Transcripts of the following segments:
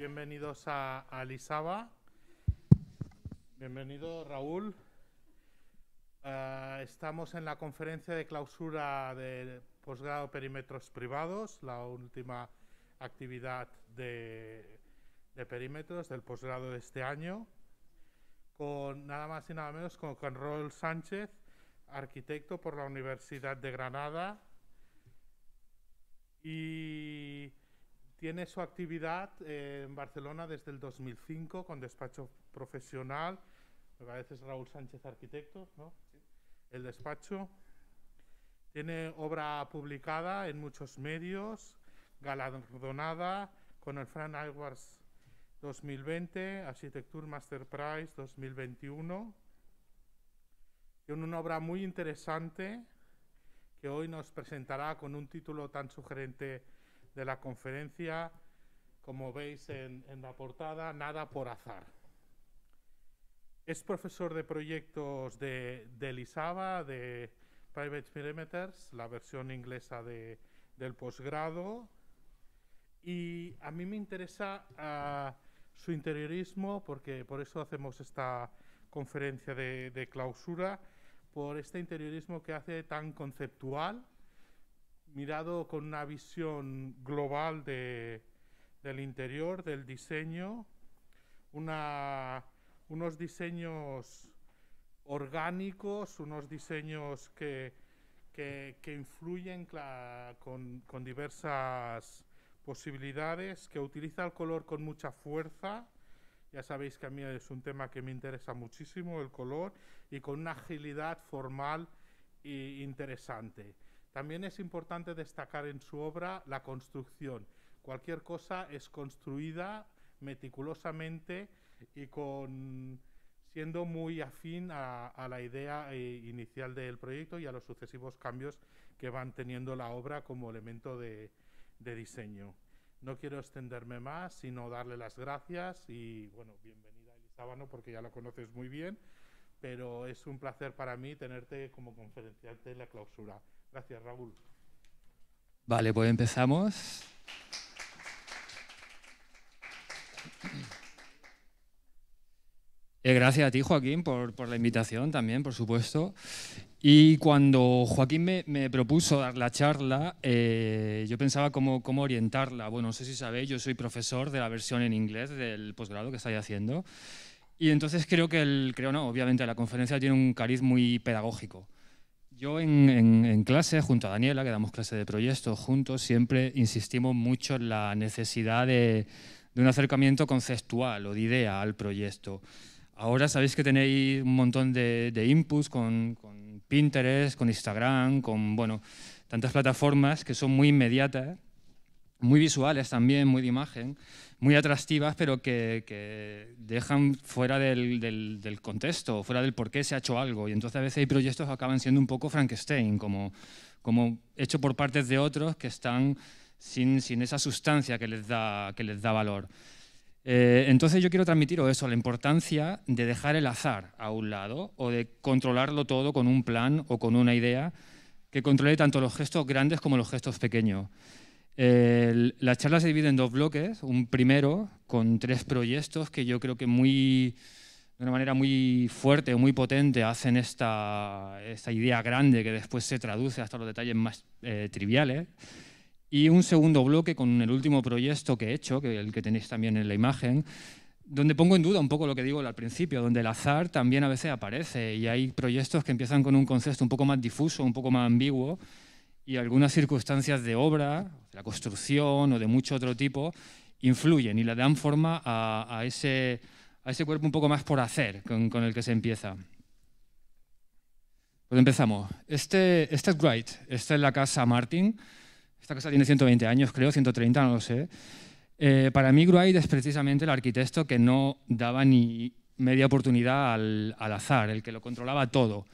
Bienvenidos a, Alisaba, Bienvenido, Raúl. Ah, estamos en la conferencia de clausura del posgrado Perímetros Privados, la última actividad de, perímetros del posgrado de este año, con nada más y nada menos con, con Raúl Sánchez, arquitecto por la Universidad de Granada. Y tiene su actividad eh, en Barcelona desde el 2005 con despacho profesional. Me parece Raúl Sánchez Arquitecto, ¿no? El despacho. Tiene obra publicada en muchos medios, galardonada con el Fran Edwards 2020, Architecture Master Prize 2021. Tiene una obra muy interesante que hoy nos presentará con un título tan sugerente de la conferencia, como veis en, la portada, Nada por azar. Es profesor de proyectos de, de de Private Perimeters, la versión inglesa del posgrado. Y a mí me interesa ah, su interiorismo, porque por eso hacemos esta conferencia de, de clausura, por este interiorismo que hace tan conceptual mirado con una visión global del interior, del diseño, unos diseños orgánicos, unos diseños que, influyen con, con, diversas posibilidades, que utiliza el color con mucha fuerza. Ya sabéis que a mí es un tema que me interesa muchísimo, el color, y con una agilidad formal e interesante. También es importante destacar en su obra la construcción. Cualquier cosa es construida meticulosamente y con, siendo muy afín a, la idea eh, inicial del proyecto y a los sucesivos cambios que van teniendo la obra como elemento de, diseño. No quiero extenderme más, sino darle las gracias y, bueno, bienvenida Elisábano, porque ya la conoces muy bien, pero es un placer para mí tenerte como conferenciante en la clausura. Gracias, Raúl. Vale, pues empezamos. Eh, gracias a ti, Joaquín, por, la invitación también, por supuesto. Y cuando Joaquín me, propuso dar la charla, eh, yo pensaba cómo, orientarla. Bueno, no sé si sabéis, yo soy profesor de la versión en inglés del posgrado que estoy haciendo. Y entonces creo que el, creo no, obviamente la conferencia tiene un cariz muy pedagógico. Yo en, clase, junto a Daniela, que damos clase de proyectos juntos, siempre insistimos mucho en la necesidad de, un acercamiento conceptual o de idea al proyecto. Ahora sabéis que tenéis un montón de, inputs con, con, Pinterest, con Instagram, con bueno, tantas plataformas que son muy inmediatas, muy visuales también, muy de imagen, muy atractivas, pero que, que dejan fuera del, del, contexto, fuera del por qué se ha hecho algo. Y entonces a veces hay proyectos que acaban siendo un poco Frankenstein, como, como hecho por partes de otros que están sin, sin esa sustancia que les da, que les da valor. Eh, entonces yo quiero transmitiros eso, la importancia de dejar el azar a un lado o de controlarlo todo con un plan o con una idea que controle tanto los gestos grandes como los gestos pequeños la charla se divide en dos bloques. Un primero con tres proyectos que yo creo que muy, de una manera muy fuerte, muy potente, hacen esta, idea grande que después se traduce hasta los detalles más eh, triviales. Y un segundo bloque con el último proyecto que he hecho, que el que tenéis también en la imagen, donde pongo en duda un poco lo que digo al principio, donde el azar también a veces aparece y hay proyectos que empiezan con un concepto un poco más difuso, un poco más ambiguo y algunas circunstancias de obra, de la construcción o de mucho otro tipo, influyen y le dan forma a, a, ese, a ese, cuerpo un poco más por hacer con, el que se empieza. Pues empezamos. Este, este es Wright, esta es la casa Martin. Esta casa tiene 120 años, creo, 130, no lo sé. Eh, para mí, Wright es precisamente el arquitecto que no daba ni media oportunidad al, al azar, el que lo controlaba todo.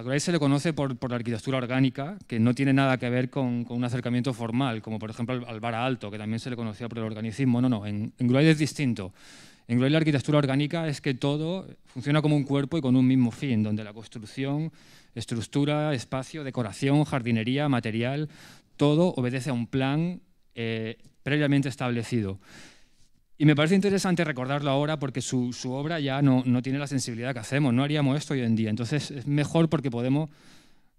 A se le conoce por, la arquitectura orgánica, que no tiene nada que ver con, un acercamiento formal, como por ejemplo al, Vara Alto, que también se le conocía por el organicismo. No, no, en, en es distinto. En Gruay la arquitectura orgánica es que todo funciona como un cuerpo y con un mismo fin, donde la construcción, estructura, espacio, decoración, jardinería, material, todo obedece a un plan eh, previamente establecido. Y me parece interesante recordarlo ahora porque su, obra ya no, tiene la sensibilidad que hacemos, no haríamos esto hoy en día. Entonces es mejor porque podemos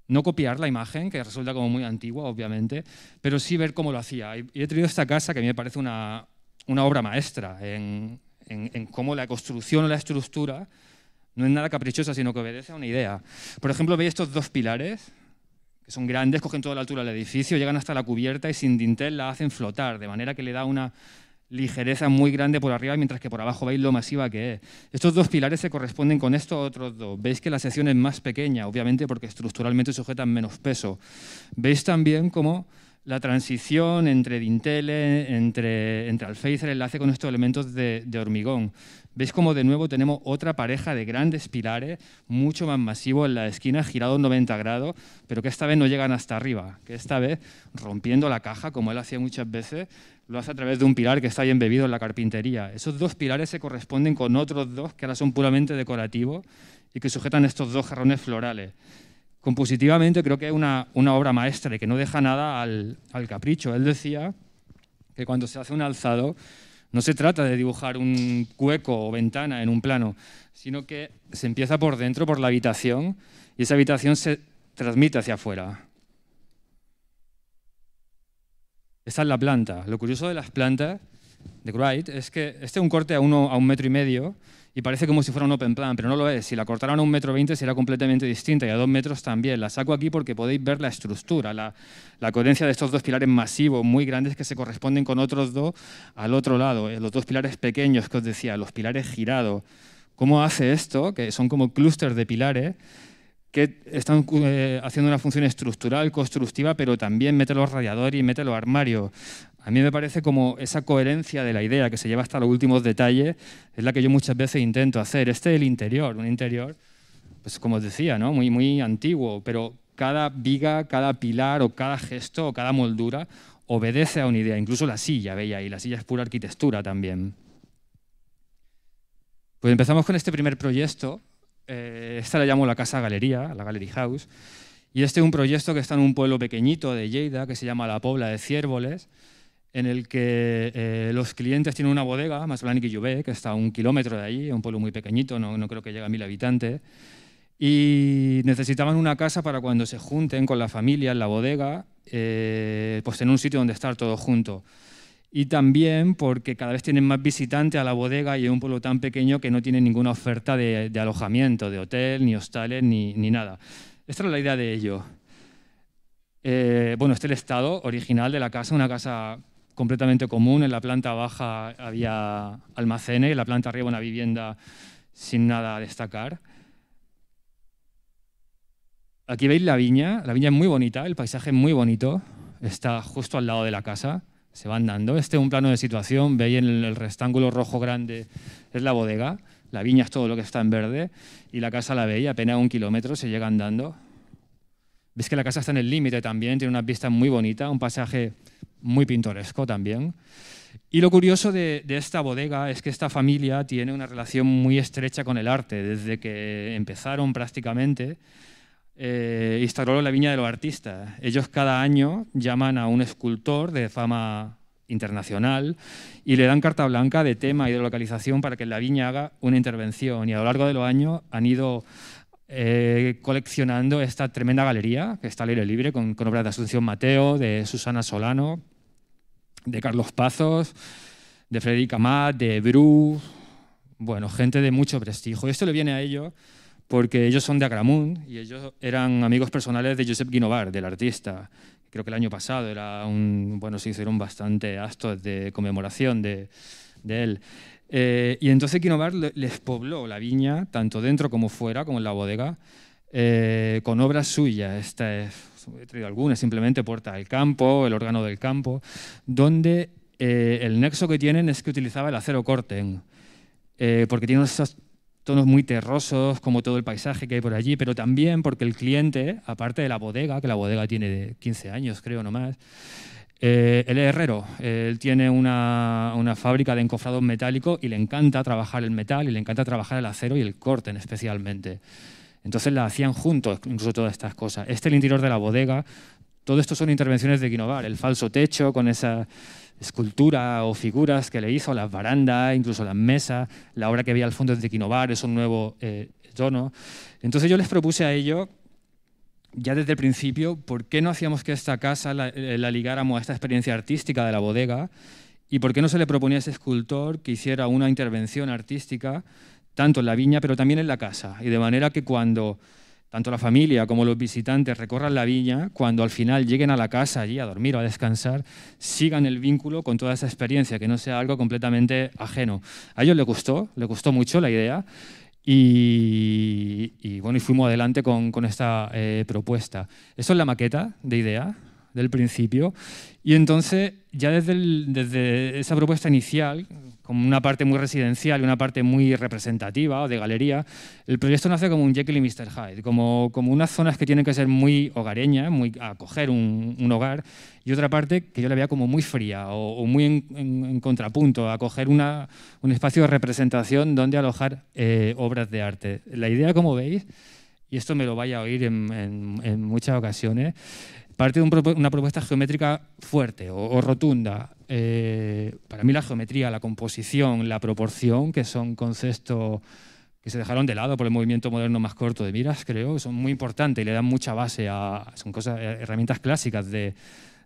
no copiar la imagen, que resulta como muy antigua, obviamente, pero sí ver cómo lo hacía. Y he tenido esta casa que me parece una, obra maestra en, en, cómo la construcción o la estructura no es nada caprichosa, sino que obedece a una idea. Por ejemplo, veis estos dos pilares, que son grandes, cogen toda la altura del edificio, llegan hasta la cubierta y sin dintel la hacen flotar, de manera que le da una ligereza muy grande por arriba, mientras que por abajo veis lo masiva que es. Estos dos pilares se corresponden con estos otros dos. Veis que la sección es más pequeña, obviamente porque estructuralmente sujetan menos peso. Veis también cómo la transición entre dinteles, entre, entre el enlace con estos elementos de, hormigón. Veis como de nuevo tenemos otra pareja de grandes pilares, mucho más masivos en la esquina, girado 90 grados, pero que esta vez no llegan hasta arriba, que esta vez rompiendo la caja, como él hacía muchas veces, lo hace a través de un pilar que está ahí embebido en la carpintería. Esos dos pilares se corresponden con otros dos que ahora son puramente decorativos y que sujetan estos dos jarrones florales. Compositivamente creo que es una, obra maestra y que no deja nada al, capricho. Él decía que cuando se hace un alzado no se trata de dibujar un cueco o ventana en un plano, sino que se empieza por dentro, por la habitación, y esa habitación se transmite hacia afuera. Esta es la planta. Lo curioso de las plantas de Wright es que este es un corte a, uno, a un metro y medio y parece como si fuera un open plan, pero no lo es. Si la cortaran a un metro veinte sería completamente distinta y a dos metros también. La saco aquí porque podéis ver la estructura, la, la, coherencia de estos dos pilares masivos muy grandes que se corresponden con otros dos al otro lado. Eh, los dos pilares pequeños que os decía, los pilares girados. ¿Cómo hace esto? Que son como clústeres de pilares que están eh, haciendo una función estructural, constructiva, pero también mete los radiadores y los armario. A mí me parece como esa coherencia de la idea que se lleva hasta los últimos detalles es la que yo muchas veces intento hacer. Este es el interior, un interior, pues como os decía, ¿no? muy, muy antiguo, pero cada viga, cada pilar o cada gesto o cada moldura obedece a una idea. Incluso la silla, veía ahí, la silla es pura arquitectura también. Pues empezamos con este primer proyecto, eh, esta la llamo la Casa Galería, la Gallery House. Y este es un proyecto que está en un pueblo pequeñito de Lleida, que se llama La Pobla de Cierboles, en el que eh, los clientes tienen una bodega, más Masolani y Llobé, que está a un kilómetro de allí, un pueblo muy pequeñito, no, creo que llegue a mil habitantes. Y necesitaban una casa para cuando se junten con la familia en la bodega, eh, pues en un sitio donde estar todos juntos y también porque cada vez tienen más visitantes a la bodega y es un pueblo tan pequeño que no tiene ninguna oferta de, alojamiento, de hotel, ni hostales, ni, nada. Esta es la idea de ello. Eh, bueno, este es el estado original de la casa, una casa completamente común. En la planta baja había almacenes, en la planta arriba una vivienda sin nada a destacar. Aquí veis la viña, la viña es muy bonita, el paisaje es muy bonito, está justo al lado de la casa se van dando. Este es un plano de situación, veis en el, rectángulo rojo grande es la bodega, la viña es todo lo que está en verde y la casa la veis, apenas un kilómetro se llega andando. Veis que la casa está en el límite también, tiene una vista muy bonita, un pasaje muy pintoresco también. Y lo curioso de, esta bodega es que esta familia tiene una relación muy estrecha con el arte, desde que empezaron prácticamente eh, instauró la Viña de los Artistas. Ellos cada año llaman a un escultor de fama internacional y le dan carta blanca de tema y de localización para que la viña haga una intervención. Y a lo largo de los años han ido eh, coleccionando esta tremenda galería que está al aire libre con, obras de Asunción Mateo, de Susana Solano, de Carlos Pazos, de Freddy Matt, de Bru, bueno, gente de mucho prestigio. Esto le viene a ellos porque ellos son de Agramund y ellos eran amigos personales de Josep Guinovar, del artista. Creo que el año pasado era un, bueno, se hicieron bastante actos de conmemoración de, él. Eh, y entonces Guinovar les pobló la viña, tanto dentro como fuera, como en la bodega, eh, con obras suyas. Esta es, he traído algunas, simplemente Puerta del Campo, El órgano del campo, donde eh, el nexo que tienen es que utilizaba el acero corten, porque tiene esas tonos muy terrosos, como todo el paisaje que hay por allí, pero también porque el cliente, aparte de la bodega, que la bodega tiene 15 años, creo nomás, eh, él es herrero, él tiene una, una fábrica de encofrados metálicos y le encanta trabajar el metal y le encanta trabajar el acero y el corten especialmente. Entonces la hacían juntos, incluso todas estas cosas. Este es el interior de la bodega, todo esto son intervenciones de Guinovar, el falso techo con esa escultura o figuras que le hizo, las barandas, incluso las mesas, la obra que había al fondo de Quinovar, es un nuevo tono. Eh, Entonces yo les propuse a ellos, ya desde el principio, por qué no hacíamos que esta casa la, eh, la ligáramos a esta experiencia artística de la bodega y por qué no se le proponía a ese escultor que hiciera una intervención artística tanto en la viña pero también en la casa. Y de manera que cuando tanto la familia como los visitantes recorran la viña, cuando al final lleguen a la casa allí a dormir o a descansar, sigan el vínculo con toda esa experiencia, que no sea algo completamente ajeno. A ellos les gustó, les gustó mucho la idea y, bueno, y fuimos adelante con, esta eh, propuesta. Eso es la maqueta de idea del principio y entonces ya desde esa propuesta inicial como una parte muy residencial y una parte muy representativa o de galería, el proyecto nace como un Jekyll y Mr. Hyde, como, como unas zonas que tienen que ser muy hogareñas, muy acoger un, un, hogar, y otra parte que yo la veía como muy fría o, muy en, contrapunto, acoger una, un espacio de representación donde alojar eh, obras de arte. La idea, como veis, y esto me lo vaya a oír en, en muchas ocasiones, parte de una propuesta geométrica fuerte o rotunda, eh, para mí la geometría, la composición, la proporción, que son conceptos que se dejaron de lado por el movimiento moderno más corto de miras, creo, son muy importantes y le dan mucha base a... Son eh, herramientas clásicas del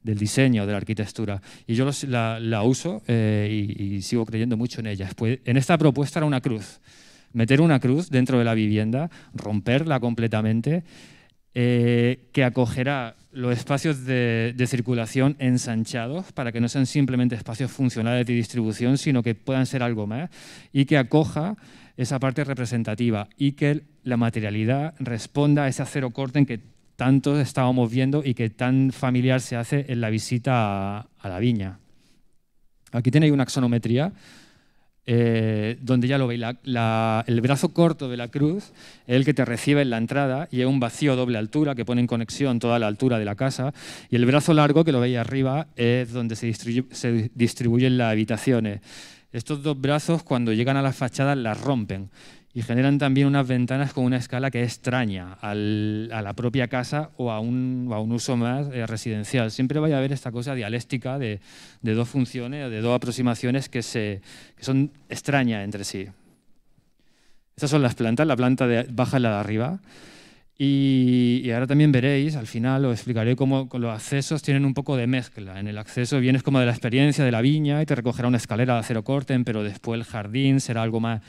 diseño, de la arquitectura. Y yo la, uso eh, y, sigo creyendo mucho en ellas. Pues en esta propuesta era una cruz. Meter una cruz dentro de la vivienda, romperla completamente, que acogerá los espacios de, circulación ensanchados para que no sean simplemente espacios funcionales de distribución, sino que puedan ser algo más y que acoja esa parte representativa y que la materialidad responda a ese acero corten que tanto estábamos viendo y que tan familiar se hace en la visita a, a la viña. Aquí tenéis una axonometría eh, donde ya lo veis, el brazo corto de la cruz es el que te recibe en la entrada y es un vacío doble altura que pone en conexión toda la altura de la casa. Y el brazo largo, que lo veis arriba, es donde se distribuyen las habitaciones. Estos dos brazos, cuando llegan a las fachadas, las rompen y generan también unas ventanas con una escala que es extraña a la propia casa o a un, uso más eh, residencial. Siempre vaya a haber esta cosa dialéctica de, dos funciones, de dos aproximaciones que, son extrañas entre sí. Estas son las plantas, la planta de baja y la de arriba. Y, y, ahora también veréis, al final os explicaré cómo los accesos tienen un poco de mezcla. En el acceso vienes como de la experiencia de la viña y te recogerá una escalera de acero corten, pero después el jardín será algo más,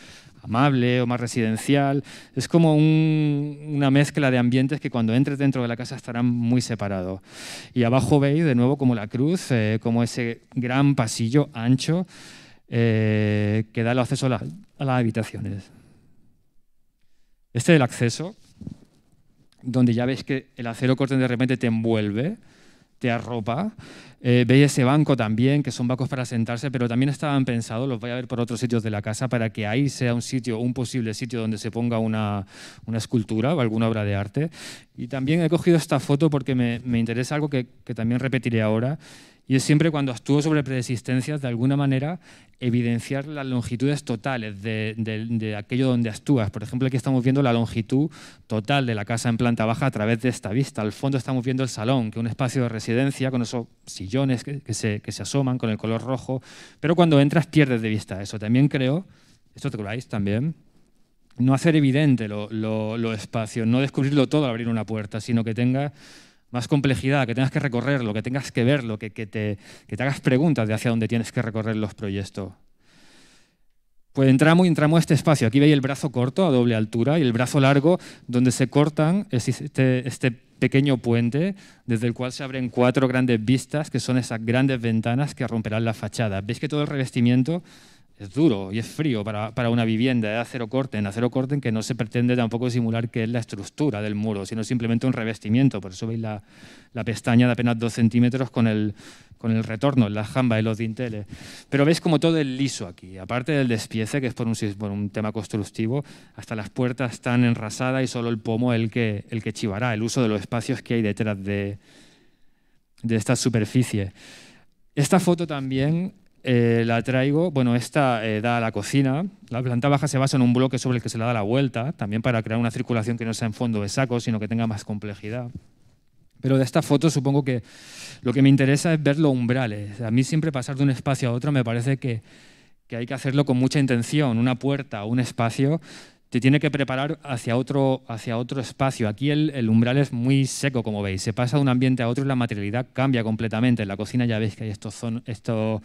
amable o más residencial. Es como una mezcla de ambientes que cuando entres dentro de la casa estarán muy separados. Y abajo veis de nuevo como la cruz, eh, como ese gran pasillo ancho eh, que da el acceso a, las habitaciones. Este es el acceso, donde ya veis que el acero corten de repente te envuelve, te arropa, eh, veis ese banco también, que son bancos para sentarse, pero también estaban pensados, los voy a ver por otros sitios de la casa, para que ahí sea un sitio, un posible sitio donde se ponga una, una escultura o alguna obra de arte. Y también he cogido esta foto porque me, me interesa algo que, que también repetiré ahora, y es siempre cuando actúo sobre preexistencias, de alguna manera, evidenciar las longitudes totales de, aquello donde actúas. Por ejemplo, aquí estamos viendo la longitud total de la casa en planta baja a través de esta vista. Al fondo estamos viendo el salón, que es un espacio de residencia con esos sillones que, se, asoman con el color rojo. Pero cuando entras pierdes de vista eso. También creo, esto te dais también, no hacer evidente lo, lo, lo espacio, no descubrirlo todo al abrir una puerta, sino que tenga más complejidad, que tengas que recorrerlo, que tengas que verlo, que, que, te, hagas preguntas de hacia dónde tienes que recorrer los proyectos. Pues entramos y entramos a este espacio. Aquí veis el brazo corto a doble altura y el brazo largo donde se cortan este, este pequeño puente desde el cual se abren cuatro grandes vistas que son esas grandes ventanas que romperán la fachada. Veis que todo el revestimiento es duro y es frío para, una vivienda de acero corten, acero corten que no se pretende tampoco simular que es la estructura del muro, sino simplemente un revestimiento, por eso veis la, pestaña de apenas 2 centímetros con el, con el retorno, la jamba y los dinteles. Pero veis como todo el liso aquí, aparte del despiece, que es por un, por un tema constructivo, hasta las puertas están enrasadas y solo el pomo es el que, el que chivará, el uso de los espacios que hay detrás de, de esta superficie. Esta foto también eh, la traigo, bueno, esta eh, da a la cocina. La planta baja se basa en un bloque sobre el que se le da la vuelta, también para crear una circulación que no sea en fondo de saco, sino que tenga más complejidad. Pero de esta foto supongo que lo que me interesa es ver los umbrales. A mí siempre pasar de un espacio a otro me parece que, hay que hacerlo con mucha intención. Una puerta, un espacio, te tiene que preparar hacia otro, hacia otro espacio. Aquí el, umbral es muy seco, como veis. Se pasa de un ambiente a otro y la materialidad cambia completamente. En la cocina ya veis que hay estos, son estos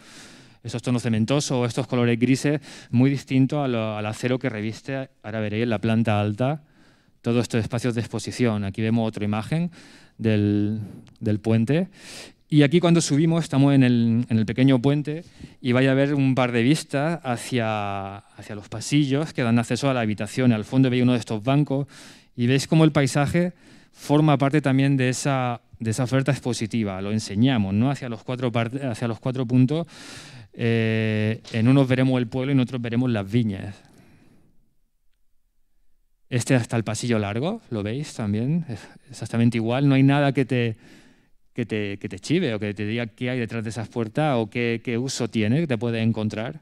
esos tonos cementosos o estos colores grises, muy distinto al, acero que reviste, ahora veréis, en la planta alta, todos estos espacios de exposición. Aquí vemos otra imagen del, puente. Y aquí cuando subimos, estamos en el, pequeño puente y vaya a ver un par de vistas hacia, hacia los pasillos que dan acceso a la habitación. Al fondo veis uno de estos bancos y veis cómo el paisaje forma parte también de esa, esa oferta expositiva. Lo enseñamos, ¿no? Hacia los cuatro, hacia los cuatro puntos eh, en unos veremos el pueblo y en otros veremos las viñas. Este hasta el pasillo largo, ¿lo veis también? exactamente igual, no hay nada que te, te, chive o que te diga qué hay detrás de esas puertas o qué, uso tiene, que te puede encontrar.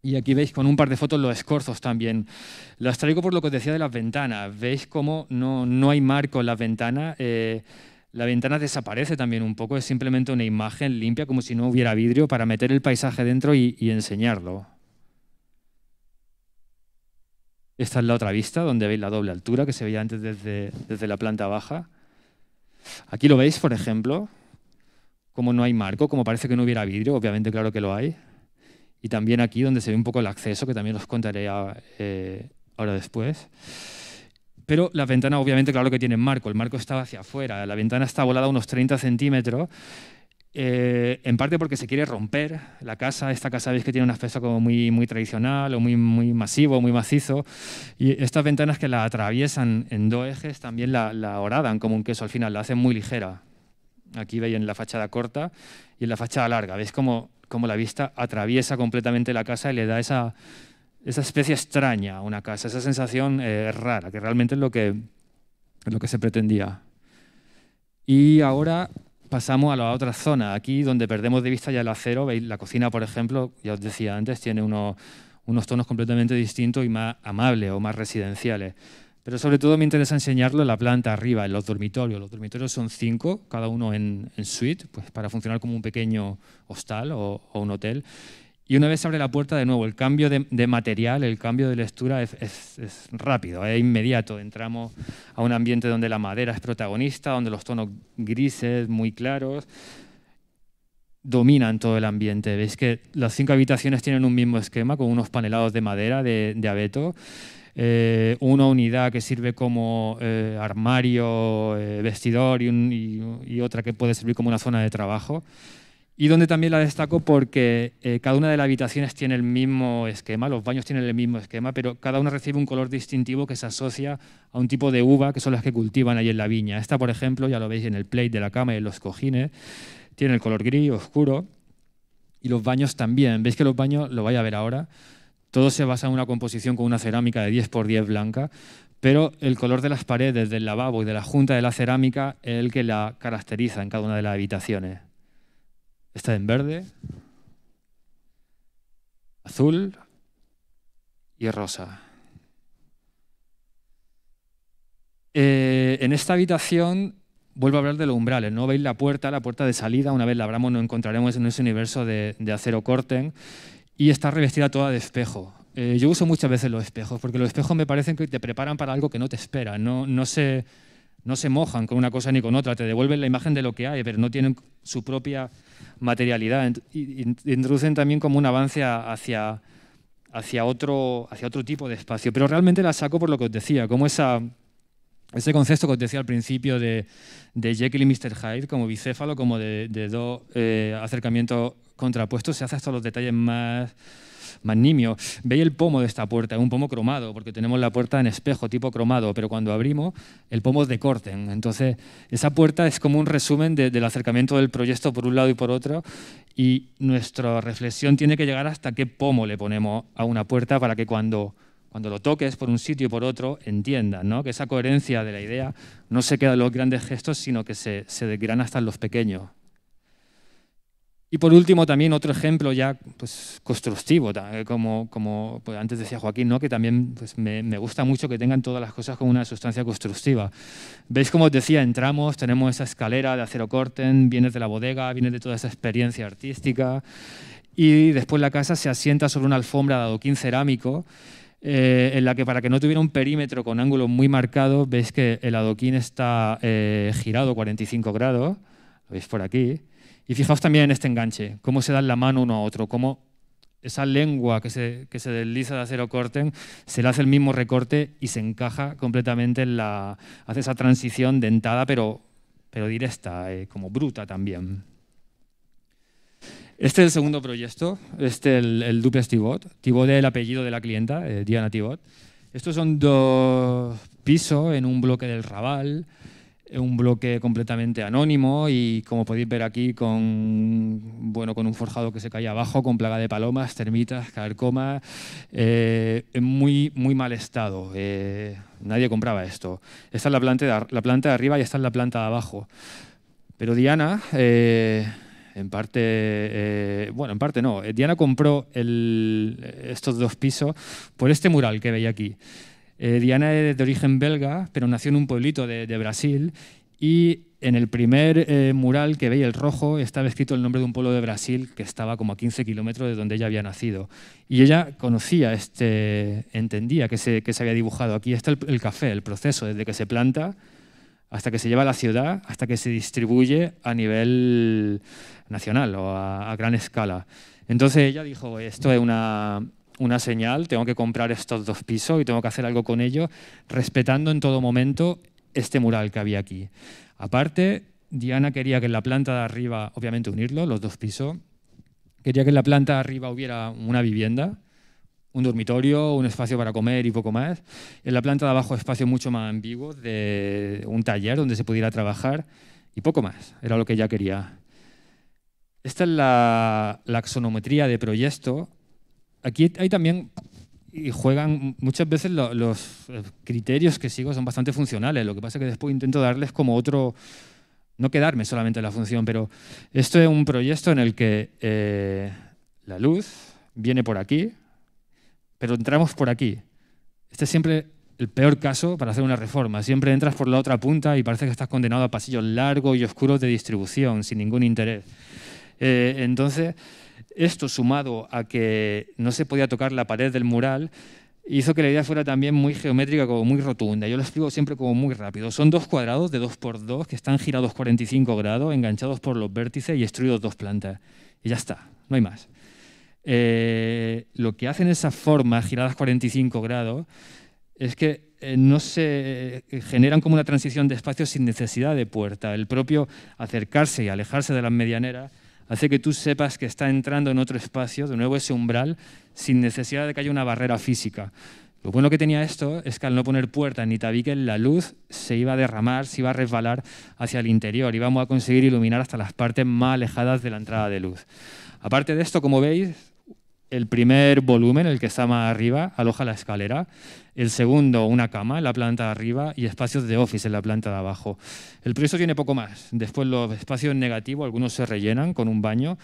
Y aquí veis con un par de fotos los escorzos también. Los traigo por lo que os decía de las ventanas. Veis cómo no, hay marco en las ventanas. Eh, la ventana desaparece también un poco, es simplemente una imagen limpia como si no hubiera vidrio para meter el paisaje dentro y, enseñarlo. Esta es la otra vista, donde veis la doble altura que se veía antes desde, la planta baja. Aquí lo veis, por ejemplo, como no hay marco, como parece que no hubiera vidrio, obviamente claro que lo hay. Y también aquí donde se ve un poco el acceso, que también os contaré eh, ahora después. Pero la ventana, obviamente, claro que tiene marco. El marco estaba hacia afuera. La ventana está volada unos 30 centímetros. Eh, en parte porque se quiere romper la casa. Esta casa veis que tiene un aspecto como muy, muy tradicional o muy, muy masivo, muy macizo. Y estas ventanas que la atraviesan en dos ejes también la, la horadan como un queso al final, la hacen muy ligera. Aquí veis en la fachada corta y en la fachada larga. ¿Veis como cómo la vista atraviesa completamente la casa y le da esa esa especie extraña a una casa, esa sensación eh, rara, que realmente es lo que, lo que se pretendía. Y ahora pasamos a la otra zona, aquí donde perdemos de vista ya el acero, veis la cocina, por ejemplo, ya os decía antes, tiene unos, tonos completamente distintos y más amables o más residenciales. Pero sobre todo me interesa enseñarlo en la planta arriba, en los dormitorios. Los dormitorios son cinco, cada uno en, suite, pues para funcionar como un pequeño hostal o, un hotel. Y una vez se abre la puerta de nuevo, el cambio de, material, el cambio de lectura es, rápido, es inmediato. Entramos a un ambiente donde la madera es protagonista, donde los tonos grises muy claros dominan todo el ambiente. Veis que las cinco habitaciones tienen un mismo esquema con unos panelados de madera de, abeto, eh, una unidad que sirve como eh, armario, eh, vestidor y, y, y otra que puede servir como una zona de trabajo y donde también la destaco porque eh, cada una de las habitaciones tiene el mismo esquema, los baños tienen el mismo esquema, pero cada una recibe un color distintivo que se asocia a un tipo de uva que son las que cultivan ahí en la viña. Esta, por ejemplo, ya lo veis en el plate de la cama y en los cojines, tiene el color gris oscuro y los baños también. Veis que los baños, lo vais a ver ahora, todo se basa en una composición con una cerámica de 10x10 blanca, pero el color de las paredes, del lavabo y de la junta de la cerámica es el que la caracteriza en cada una de las habitaciones. Está en verde, azul y rosa. Eh, en esta habitación vuelvo a hablar de los umbrales. No veis la puerta, la puerta de salida. Una vez la abramos nos encontraremos en ese universo de, acero corten y está revestida toda de espejo. Eh, yo uso muchas veces los espejos porque los espejos me parecen que te preparan para algo que no te espera. No, no sé no se mojan con una cosa ni con otra, te devuelven la imagen de lo que hay, pero no tienen su propia materialidad. Introducen también como un avance hacia, hacia, otro, hacia otro tipo de espacio. Pero realmente la saco por lo que os decía, como ese concepto que os decía al principio de, Jekyll y Mr. Hyde, como bicéfalo, como de, dos eh, acercamientos contrapuestos, se hace hasta los detalles más Magnimio, veis el pomo de esta puerta, un pomo cromado, porque tenemos la puerta en espejo, tipo cromado, pero cuando abrimos, el pomo es de Corten. Entonces, esa puerta es como un resumen del acercamiento del proyecto por un lado y por otro, y nuestra reflexión tiene que llegar hasta qué pomo le ponemos a una puerta para que cuando cuando lo toques por un sitio y por otro, entiendan ¿no? que esa coherencia de la idea no se queda en los grandes gestos, sino que se, se desgrana hasta en los pequeños. Y por último, también otro ejemplo ya pues, constructivo, eh, como, como pues, antes decía Joaquín, ¿no? que también pues, me, me, gusta mucho que tengan todas las cosas con una sustancia constructiva. Veis, como os decía, entramos, tenemos esa escalera de acero corten, vienes de la bodega, vienes de toda esa experiencia artística, y después la casa se asienta sobre una alfombra de adoquín cerámico, eh, en la que para que no tuviera un perímetro con ángulo muy marcado, veis que el adoquín está eh, girado 45 grados, lo veis por aquí. Y fijaos también en este enganche, cómo se dan la mano uno a otro, cómo esa lengua que se, que se desliza de acero corten, se le hace el mismo recorte y se encaja completamente en la... hace esa transición dentada, pero, pero directa, eh, como bruta también. Este es el segundo proyecto, este el, el duplex Tibot. Tibot es el apellido de la clienta, eh, Diana Tibot. Estos son dos pisos en un bloque del Raval un bloque completamente anónimo y como podéis ver aquí con, bueno, con un forjado que se cae abajo, con plaga de palomas, termitas, carcoma, eh, muy, muy mal estado. Eh, nadie compraba esto. Esta es la planta, de, la planta de arriba y esta es la planta de abajo. Pero Diana, eh, en parte, bueno, en parte no, Diana compró estos dos pisos por este mural que veis aquí. Eh, Diana es de origen belga, pero nació en un pueblito de, Brasil y en el primer eh, mural que veía el rojo estaba escrito el nombre de un pueblo de Brasil que estaba como a 15 kilómetros de donde ella había nacido. Y ella conocía, este, entendía que se, que se había dibujado. Aquí está el, café, el proceso, desde que se planta hasta que se lleva a la ciudad, hasta que se distribuye a nivel nacional o a gran escala. Entonces ella dijo, esto es una, una señal, tengo que comprar estos dos pisos y tengo que hacer algo con ellos, respetando en todo momento este mural que había aquí. Aparte, Diana quería que en la planta de arriba, obviamente unirlo, los dos pisos, quería que en la planta de arriba hubiera una vivienda, un dormitorio, un espacio para comer y poco más. En la planta de abajo espacio mucho más ambiguo, de un taller donde se pudiera trabajar y poco más. Era lo que ella quería. Esta es la, la axonometría de proyecto aquí hay también y juegan muchas veces los eh, criterios que sigo son bastante funcionales. Lo que pasa es que después intento darles como otro, no quedarme solamente en la función, pero esto es un proyecto en el que eh, la luz viene por aquí, pero entramos por aquí. Este es siempre el peor caso para hacer una reforma. Siempre entras por la otra punta y parece que estás condenado a pasillos largos y oscuros de distribución, sin ningún interés. Eh, entonces esto sumado a que no se podía tocar la pared del mural, hizo que la idea fuera también muy geométrica, como muy rotunda. Yo lo explico siempre como muy rápido. Son dos cuadrados de 2 por 2 que están girados 45 grados, enganchados por los vértices y destruidos dos plantas. Y ya está, no hay más. Eh, lo que hacen esas formas giradas 45 grados es que eh, no se eh, generan como una transición de espacio sin necesidad de puerta. El propio acercarse y alejarse de las medianeras hace que tú sepas que está entrando en otro espacio, de nuevo ese umbral, sin necesidad de que haya una barrera física. Lo bueno que tenía esto es que al no poner puerta ni tabiques, la luz se iba a derramar, se iba a resbalar hacia el interior. Íbamos a conseguir iluminar hasta las partes más alejadas de la entrada de luz. Aparte de esto, como veis, el primer volumen, el que está más arriba, aloja la escalera. El segundo, una cama en la planta de arriba y espacios de office en la planta de abajo. El proyecto tiene poco más. Después los espacios negativos, algunos se rellenan con un baño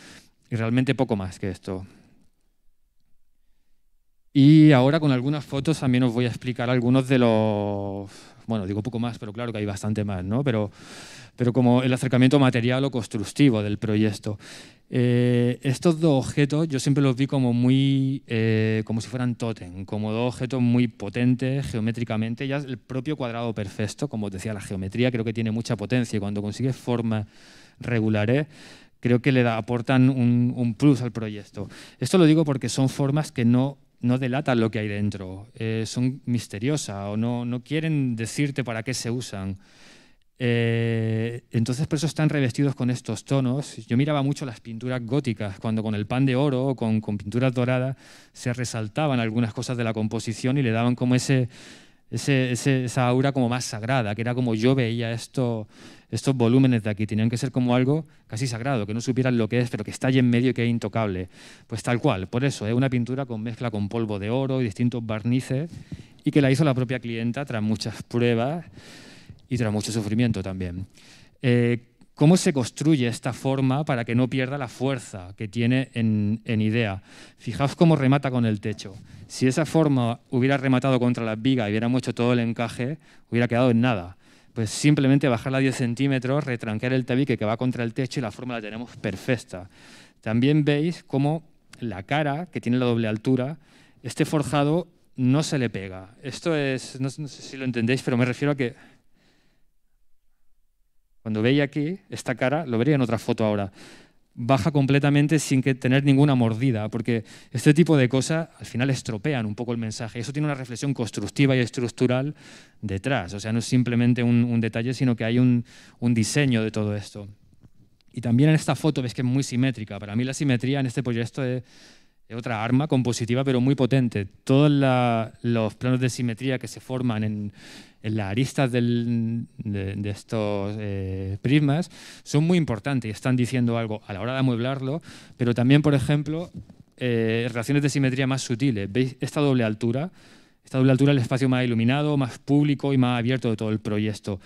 y realmente poco más que esto. Y ahora con algunas fotos también os voy a explicar algunos de los... Bueno, digo poco más, pero claro que hay bastante más, ¿no? Pero, pero como el acercamiento material o constructivo del proyecto. Eh, estos dos objetos yo siempre los vi como muy, eh, como si fueran totem, como dos objetos muy potentes geométricamente. Ya el propio cuadrado perfecto, como os decía, la geometría creo que tiene mucha potencia y cuando consigues formas regulares, creo que le aportan un, plus al proyecto. Esto lo digo porque son formas que no, no delatan lo que hay dentro, eh, son misteriosas o no, no quieren decirte para qué se usan. Eh, entonces por eso están revestidos con estos tonos. Yo miraba mucho las pinturas góticas, cuando con el pan de oro o con, pinturas doradas se resaltaban algunas cosas de la composición y le daban como ese, esa aura como más sagrada, que era como yo veía esto, estos volúmenes de aquí, tenían que ser como algo casi sagrado, que no supieran lo que es, pero que está allí en medio y que es intocable. Pues tal cual, por eso, es ¿eh? una pintura con mezcla con polvo de oro y distintos barnices y que la hizo la propia clienta tras muchas pruebas y trae mucho sufrimiento también. Eh, ¿Cómo se construye esta forma para que no pierda la fuerza que tiene en, idea? Fijaos cómo remata con el techo. Si esa forma hubiera rematado contra la viga y hubiéramos hecho todo el encaje, hubiera quedado en nada. Pues simplemente bajarla 10 centímetros, retranquear el tabique que va contra el techo y la forma la tenemos perfecta. También veis cómo la cara, que tiene la doble altura, este forjado no se le pega. Esto es, no sé si lo entendéis, pero me refiero a que cuando veía aquí esta cara, lo vería en otra foto ahora. Baja completamente sin que tener ninguna mordida, porque este tipo de cosas al final estropean un poco el mensaje. Eso tiene una reflexión constructiva y estructural detrás. O sea, no es simplemente un, detalle, sino que hay un, diseño de todo esto. Y también en esta foto ves que es muy simétrica. Para mí la simetría en este proyecto es, otra arma compositiva, pero muy potente. Todos los planos de simetría que se forman en, las aristas de, estos eh, prismas son muy importantes y están diciendo algo a la hora de amueblarlo, pero también, por ejemplo, eh, relaciones de simetría más sutiles. ¿Veis esta doble altura? Esta doble altura es el espacio más iluminado, más público y más abierto de todo el proyecto.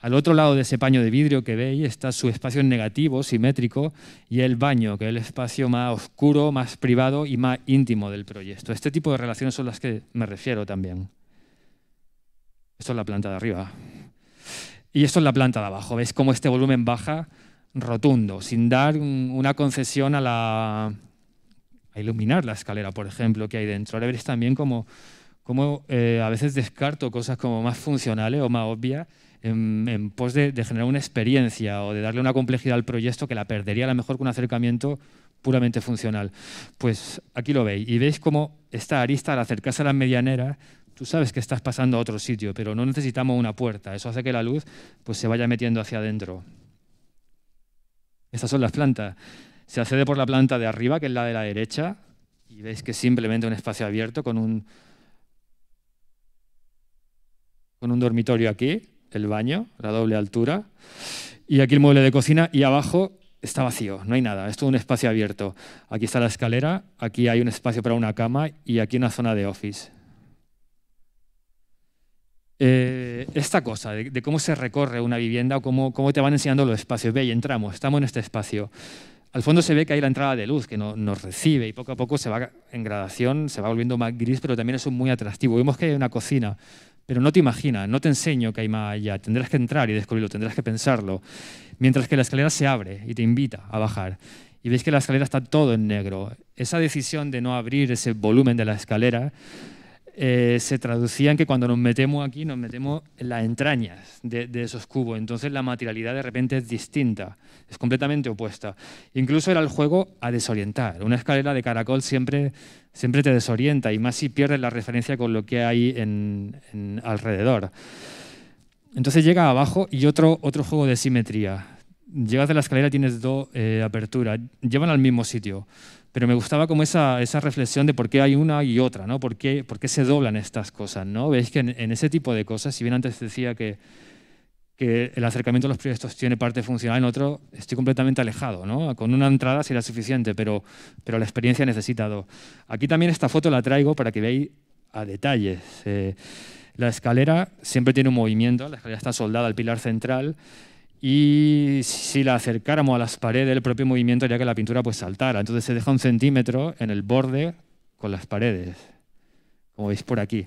Al otro lado de ese paño de vidrio que veis está su espacio negativo, simétrico, y el baño, que es el espacio más oscuro, más privado y más íntimo del proyecto. Este tipo de relaciones son las que me refiero también. Esto es la planta de arriba. Y esto es la planta de abajo. ¿Veis cómo este volumen baja rotundo, sin dar una concesión a la a iluminar la escalera, por ejemplo, que hay dentro. Ahora veréis también cómo, eh, a veces descarto cosas como más funcionales o más obvias en, pos de, generar una experiencia o de darle una complejidad al proyecto que la perdería a lo mejor con un acercamiento puramente funcional. Pues aquí lo veis y veis cómo esta arista al acercarse a la medianera, tú sabes que estás pasando a otro sitio, pero no necesitamos una puerta. Eso hace que la luz pues, se vaya metiendo hacia adentro. Estas son las plantas. Se accede por la planta de arriba, que es la de la derecha, y veis que es simplemente un espacio abierto con un, con un dormitorio aquí, el baño, la doble altura, y aquí el mueble de cocina, y abajo está vacío, no hay nada, es todo un espacio abierto. Aquí está la escalera, aquí hay un espacio para una cama y aquí una zona de office. Eh, esta cosa de, cómo se recorre una vivienda o cómo, cómo te van enseñando los espacios. Ve y entramos, estamos en este espacio. Al fondo se ve que hay la entrada de luz que no, nos recibe y poco a poco se va en gradación, se va volviendo más gris, pero también es muy atractivo. Vemos que hay una cocina, pero no te imaginas, no te enseño que hay más allá. Tendrás que entrar y descubrirlo, tendrás que pensarlo. Mientras que la escalera se abre y te invita a bajar. Y veis que la escalera está todo en negro. Esa decisión de no abrir ese volumen de la escalera eh, se traducía en que cuando nos metemos aquí nos metemos en las entrañas de, esos cubos. Entonces la materialidad de repente es distinta, es completamente opuesta. Incluso era el juego a desorientar. Una escalera de caracol siempre, siempre te desorienta y más si pierdes la referencia con lo que hay en, alrededor. Entonces llega abajo y otro, otro juego de simetría. Llegas de la escalera, tienes dos eh, aperturas, llevan al mismo sitio pero me gustaba como esa, reflexión de por qué hay una y otra, ¿no? ¿Por qué, se doblan estas cosas, ¿no? Veis que en, ese tipo de cosas, si bien antes decía que, el acercamiento a los proyectos tiene parte funcional, en otro estoy completamente alejado, ¿no? Con una entrada será suficiente, pero, pero la experiencia necesita dos. Aquí también esta foto la traigo para que veáis a detalles. Eh, la escalera siempre tiene un movimiento, la escalera está soldada al pilar central y si la acercáramos a las paredes, el propio movimiento haría que la pintura pues saltara. Entonces se deja un centímetro en el borde con las paredes, como veis por aquí.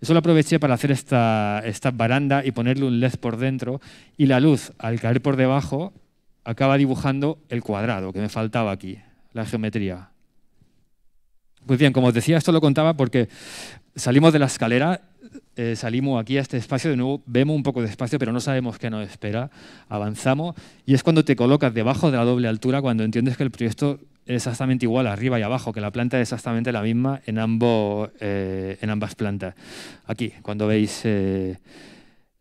Eso lo aproveché para hacer esta, esta baranda y ponerle un LED por dentro y la luz, al caer por debajo, acaba dibujando el cuadrado que me faltaba aquí, la geometría. Pues bien, como os decía, esto lo contaba porque salimos de la escalera eh, salimos aquí a este espacio, de nuevo vemos un poco de espacio, pero no sabemos qué nos espera, avanzamos y es cuando te colocas debajo de la doble altura, cuando entiendes que el proyecto es exactamente igual arriba y abajo, que la planta es exactamente la misma en, ambos, eh, en ambas plantas. Aquí, cuando veis eh,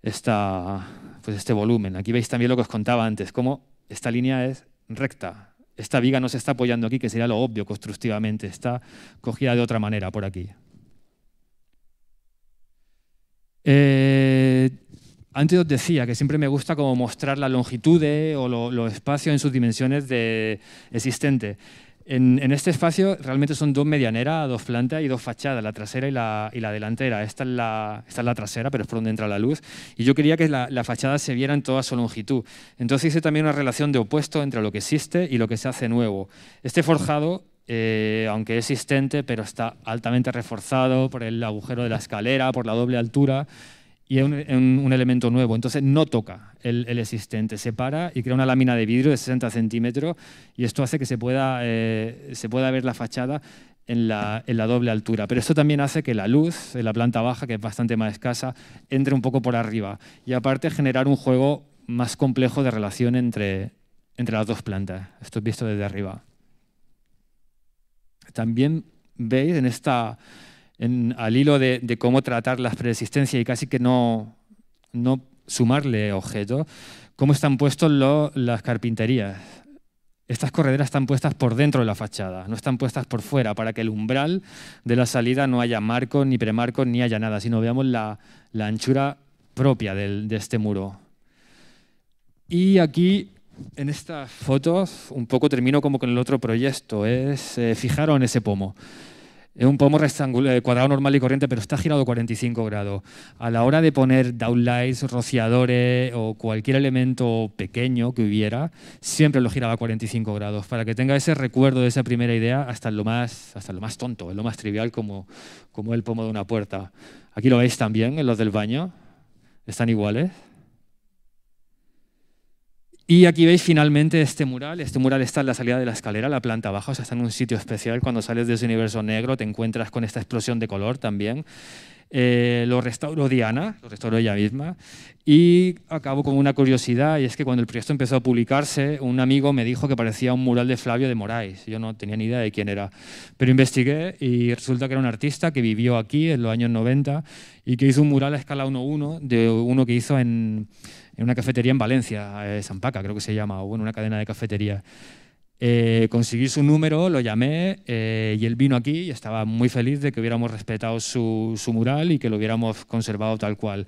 esta, pues este volumen, aquí veis también lo que os contaba antes, cómo esta línea es recta. Esta viga no se está apoyando aquí, que sería lo obvio constructivamente, está cogida de otra manera por aquí. Eh, antes os decía que siempre me gusta como mostrar la longitud o los espacios en sus dimensiones de existente. En, este espacio realmente son dos medianeras, dos plantas y dos fachadas, la trasera y la, delantera. Esta es la, esta la, trasera, pero es por donde entra la luz. Y yo quería que la, la, fachada se viera en toda su longitud. Entonces hice también una relación de opuesto entre lo que existe y lo que se hace nuevo. Este forjado eh, aunque es existente, pero está altamente reforzado por el agujero de la escalera, por la doble altura, y es un, elemento nuevo. Entonces no toca el, existente, se para y crea una lámina de vidrio de 60 centímetros, y esto hace que se pueda, eh, se pueda ver la fachada en la, doble altura. Pero esto también hace que la luz en la planta baja, que es bastante más escasa, entre un poco por arriba. Y aparte generar un juego más complejo de relación entre, entre las dos plantas. Esto es visto desde arriba también veis en esta, al hilo de, cómo tratar las preexistencias y casi que no, sumarle objetos, cómo están puestas las carpinterías. Estas correderas están puestas por dentro de la fachada, no están puestas por fuera, para que el umbral de la salida no haya marco, ni premarco, ni haya nada, sino veamos la, anchura propia de este muro. Y aquí en estas fotos un poco termino como con el otro proyecto, es eh, fijaros en ese pomo. Es un pomo eh, cuadrado normal y corriente, pero está girado 45 grados. A la hora de poner downlights, rociadores o cualquier elemento pequeño que hubiera, siempre lo giraba a 45 grados, para que tenga ese recuerdo de esa primera idea hasta lo más, hasta lo más tonto, lo más trivial como, como el pomo de una puerta. Aquí lo veis también en los del baño, están iguales. Y aquí veis finalmente este mural. Este mural está en la salida de la escalera, la planta baja, o sea, está en un sitio especial. Cuando sales de ese universo negro te encuentras con esta explosión de color también. Eh, lo restauró Diana, lo restauró ella misma, y acabo con una curiosidad, y es que cuando el proyecto empezó a publicarse, un amigo me dijo que parecía un mural de Flavio de Moraes, yo no tenía ni idea de quién era, pero investigué y resulta que era un artista que vivió aquí en los años 90 y que hizo un mural a escala 1-1 de uno que hizo en en una cafetería en Valencia, eh, creo que se llama, o bueno, una cadena de cafetería. Eh, conseguí su número, lo llamé eh, y él vino aquí y estaba muy feliz de que hubiéramos respetado su, mural y que lo hubiéramos conservado tal cual.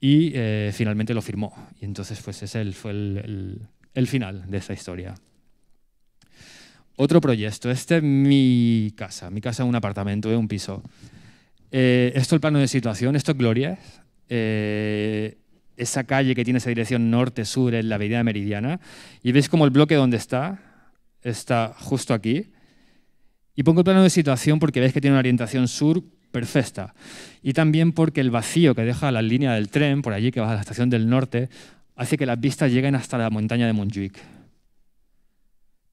Y eh, finalmente lo firmó. Y entonces pues ese fue el, final de esta historia. Otro proyecto, este es mi casa, mi casa es un apartamento, es un piso. esto es el plano de situación, esto es Gloria esa calle que tiene esa dirección norte-sur en la Avenida Meridiana, y veis como el bloque donde está, está justo aquí, y pongo el plano de situación porque veis que tiene una orientación sur perfecta, y también porque el vacío que deja la línea del tren, por allí que va a la estación del norte, hace que las vistas lleguen hasta la montaña de Montjuic.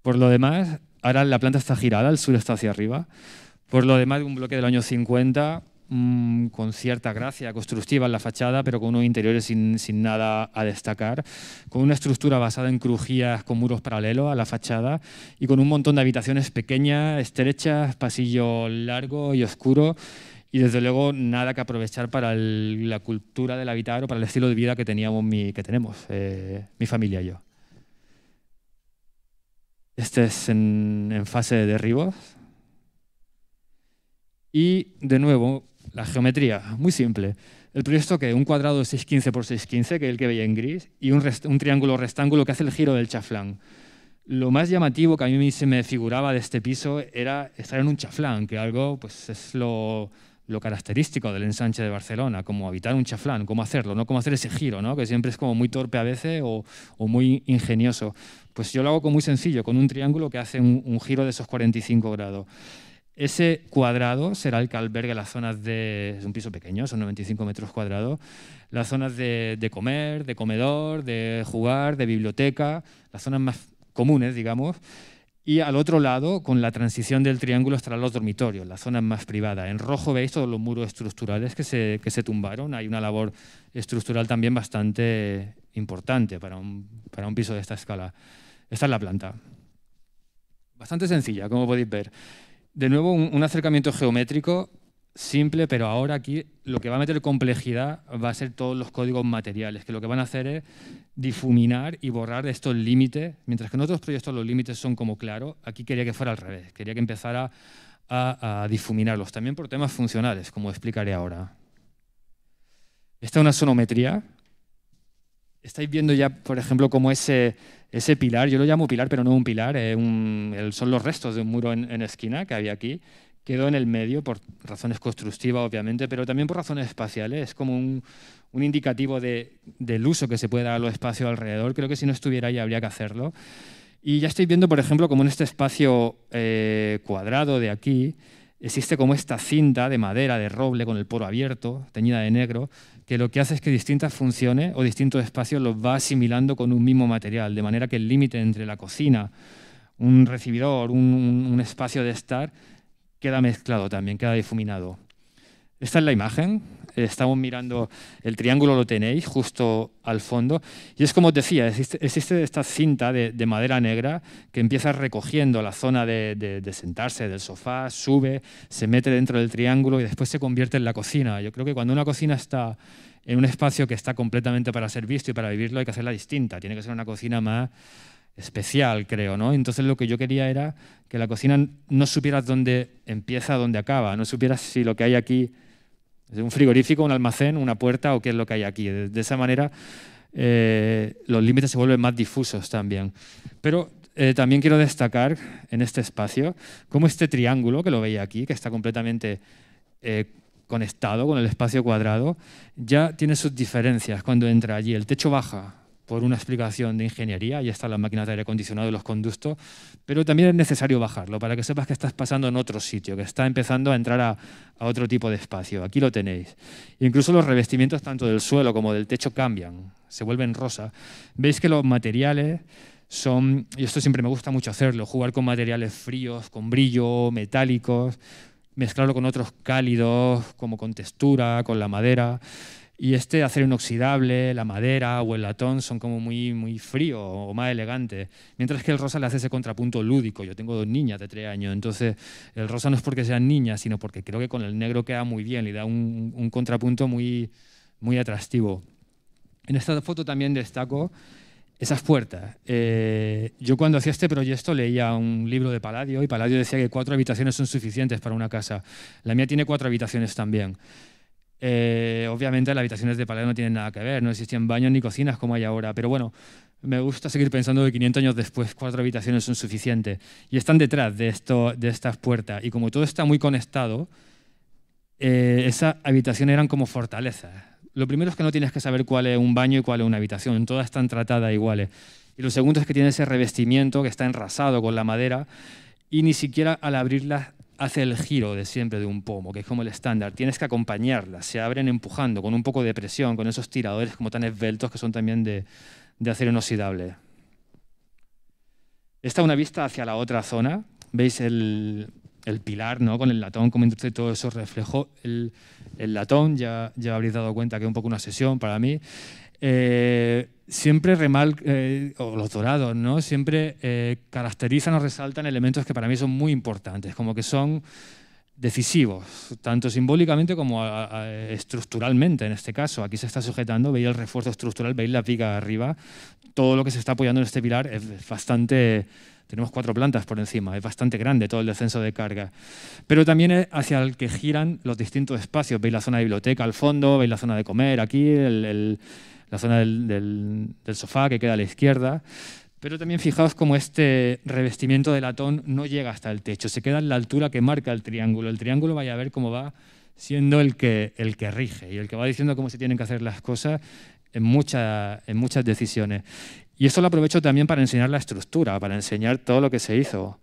Por lo demás, ahora la planta está girada, el sur está hacia arriba. Por lo demás, un bloque del año 50 Mm, con cierta gracia constructiva en la fachada, pero con unos interiores sin, nada a destacar, con una estructura basada en crujías con muros paralelos a la fachada y con un montón de habitaciones pequeñas, estrechas, pasillo largo y oscuro. Y desde luego nada que aprovechar para la cultura del habitar o para el estilo de vida que, teníamos mi, que tenemos, eh, mi familia y yo. Este es en, en fase de derribos. Y de nuevo, la geometría, muy simple. El proyecto que un cuadrado de 615 por 615, que es el que veía en gris, y un, triángulo rectángulo que hace el giro del chaflán. Lo más llamativo que a mí se me figuraba de este piso era estar en un chaflán, que algo pues es lo, característico del ensanche de Barcelona, como habitar un chaflán, cómo hacerlo, no cómo hacer ese giro, ¿no? que siempre es como muy torpe a veces o, muy ingenioso. Pues yo lo hago muy sencillo, con un triángulo que hace un, un giro de esos 45 grados. Ese cuadrado será el que albergue las zonas de... Es un piso pequeño, son 95 metros cuadrados. Las zonas de, de comer, de comedor, de jugar, de biblioteca, las zonas más comunes, digamos. Y al otro lado, con la transición del triángulo, estarán los dormitorios, las zonas más privadas. En rojo veis todos los muros estructurales que se, que se tumbaron. Hay una labor estructural también bastante importante para un, para un piso de esta escala. Esta es la planta. Bastante sencilla, como podéis ver. De nuevo, un, acercamiento geométrico simple, pero ahora aquí lo que va a meter complejidad va a ser todos los códigos materiales, que lo que van a hacer es difuminar y borrar estos límites, mientras que en otros proyectos los límites son como claros, aquí quería que fuera al revés, quería que empezara a, a difuminarlos, también por temas funcionales, como explicaré ahora. Esta es una sonometría estáis viendo ya, por ejemplo, cómo ese, ese pilar, yo lo llamo pilar, pero no un pilar, eh, son los restos de un muro en, esquina que había aquí, quedó en el medio por razones constructivas, obviamente, pero también por razones espaciales. Es como un, un indicativo de, del uso que se puede dar a los espacios alrededor. Creo que si no estuviera ahí habría que hacerlo. Y ya estáis viendo, por ejemplo, como en este espacio eh, cuadrado de aquí, existe como esta cinta de madera, de roble, con el poro abierto, teñida de negro, que lo que hace es que distintas funciones o distintos espacios los va asimilando con un mismo material, de manera que el límite entre la cocina, un recibidor, un, espacio de estar, queda mezclado también, queda difuminado. Esta es la imagen, estamos mirando, el triángulo lo tenéis justo al fondo. Y es como os decía, existe, esta cinta de, madera negra que empieza recogiendo la zona de, sentarse del sofá, sube, se mete dentro del triángulo y después se convierte en la cocina. Yo creo que cuando una cocina está en un espacio que está completamente para ser visto y para vivirlo, hay que hacerla distinta. Tiene que ser una cocina más especial, creo, ¿no? Entonces lo que yo quería era que la cocina no supieras dónde empieza, dónde acaba, no supieras si lo que hay aquí un frigorífico, un almacén, una puerta o qué es lo que hay aquí. De, esa manera eh, los límites se vuelven más difusos también. Pero eh, también quiero destacar en este espacio cómo este triángulo que lo veía aquí, que está completamente eh, conectado con el espacio cuadrado, ya tiene sus diferencias cuando entra allí. El techo baja, por una explicación de ingeniería, ya están la máquina de aire acondicionado y los conductos, pero también es necesario bajarlo para que sepas que estás pasando en otro sitio, que está empezando a entrar a, a otro tipo de espacio. Aquí lo tenéis. Incluso los revestimientos tanto del suelo como del techo cambian, se vuelven rosa. Veis que los materiales son, y esto siempre me gusta mucho hacerlo, jugar con materiales fríos, con brillo, metálicos, mezclarlo con otros cálidos, como con textura, con la madera. Y este acero inoxidable, la madera o el latón son como muy, muy frío o más elegante. Mientras que el rosa le hace ese contrapunto lúdico. Yo tengo dos niñas de tres años, entonces el rosa no es porque sean niñas, sino porque creo que con el negro queda muy bien, le da un, contrapunto muy, muy atractivo. En esta foto también destaco esas puertas. Eh, yo cuando hacía este proyecto leía un libro de Palladio y Palladio decía que cuatro habitaciones son suficientes para una casa. La mía tiene cuatro habitaciones también. Eh, obviamente las habitaciones de Palermo no tienen nada que ver, no existían baños ni cocinas como hay ahora, pero bueno, me gusta seguir pensando que 500 años después cuatro habitaciones son suficientes y están detrás de, esto, de estas puertas y como todo está muy conectado, eh, esas habitaciones eran como fortalezas. Lo primero es que no tienes que saber cuál es un baño y cuál es una habitación, todas están tratadas iguales. Y lo segundo es que tiene ese revestimiento que está enrasado con la madera y ni siquiera al abrirlas hace el giro de siempre de un pomo, que es como el estándar. Tienes que acompañarla, se abren empujando con un poco de presión, con esos tiradores como tan esbeltos que son también de, de acero inoxidable. Esta es una vista hacia la otra zona. Veis el, pilar ¿no? con el latón, como introduce todo eso reflejo. El, latón, ya, ya habréis dado cuenta que es un poco una sesión para mí. Eh, siempre remal, eh, o los dorados, ¿no? Siempre eh, caracterizan o resaltan elementos que para mí son muy importantes, como que son decisivos, tanto simbólicamente como estructuralmente en este caso. Aquí se está sujetando, veis el refuerzo estructural, veis la pica arriba. Todo lo que se está apoyando en este pilar es bastante... Tenemos cuatro plantas por encima, es bastante grande todo el descenso de carga. Pero también es hacia el que giran los distintos espacios. Veis la zona de biblioteca al fondo, veis la zona de comer aquí, el la zona del, sofá que queda a la izquierda. Pero también fijaos cómo este revestimiento de latón no llega hasta el techo, se queda en la altura que marca el triángulo. El triángulo vaya a ver cómo va siendo el que, el que rige y el que va diciendo cómo se tienen que hacer las cosas en, muchas en muchas decisiones. Y esto lo aprovecho también para enseñar la estructura, para enseñar todo lo que se hizo.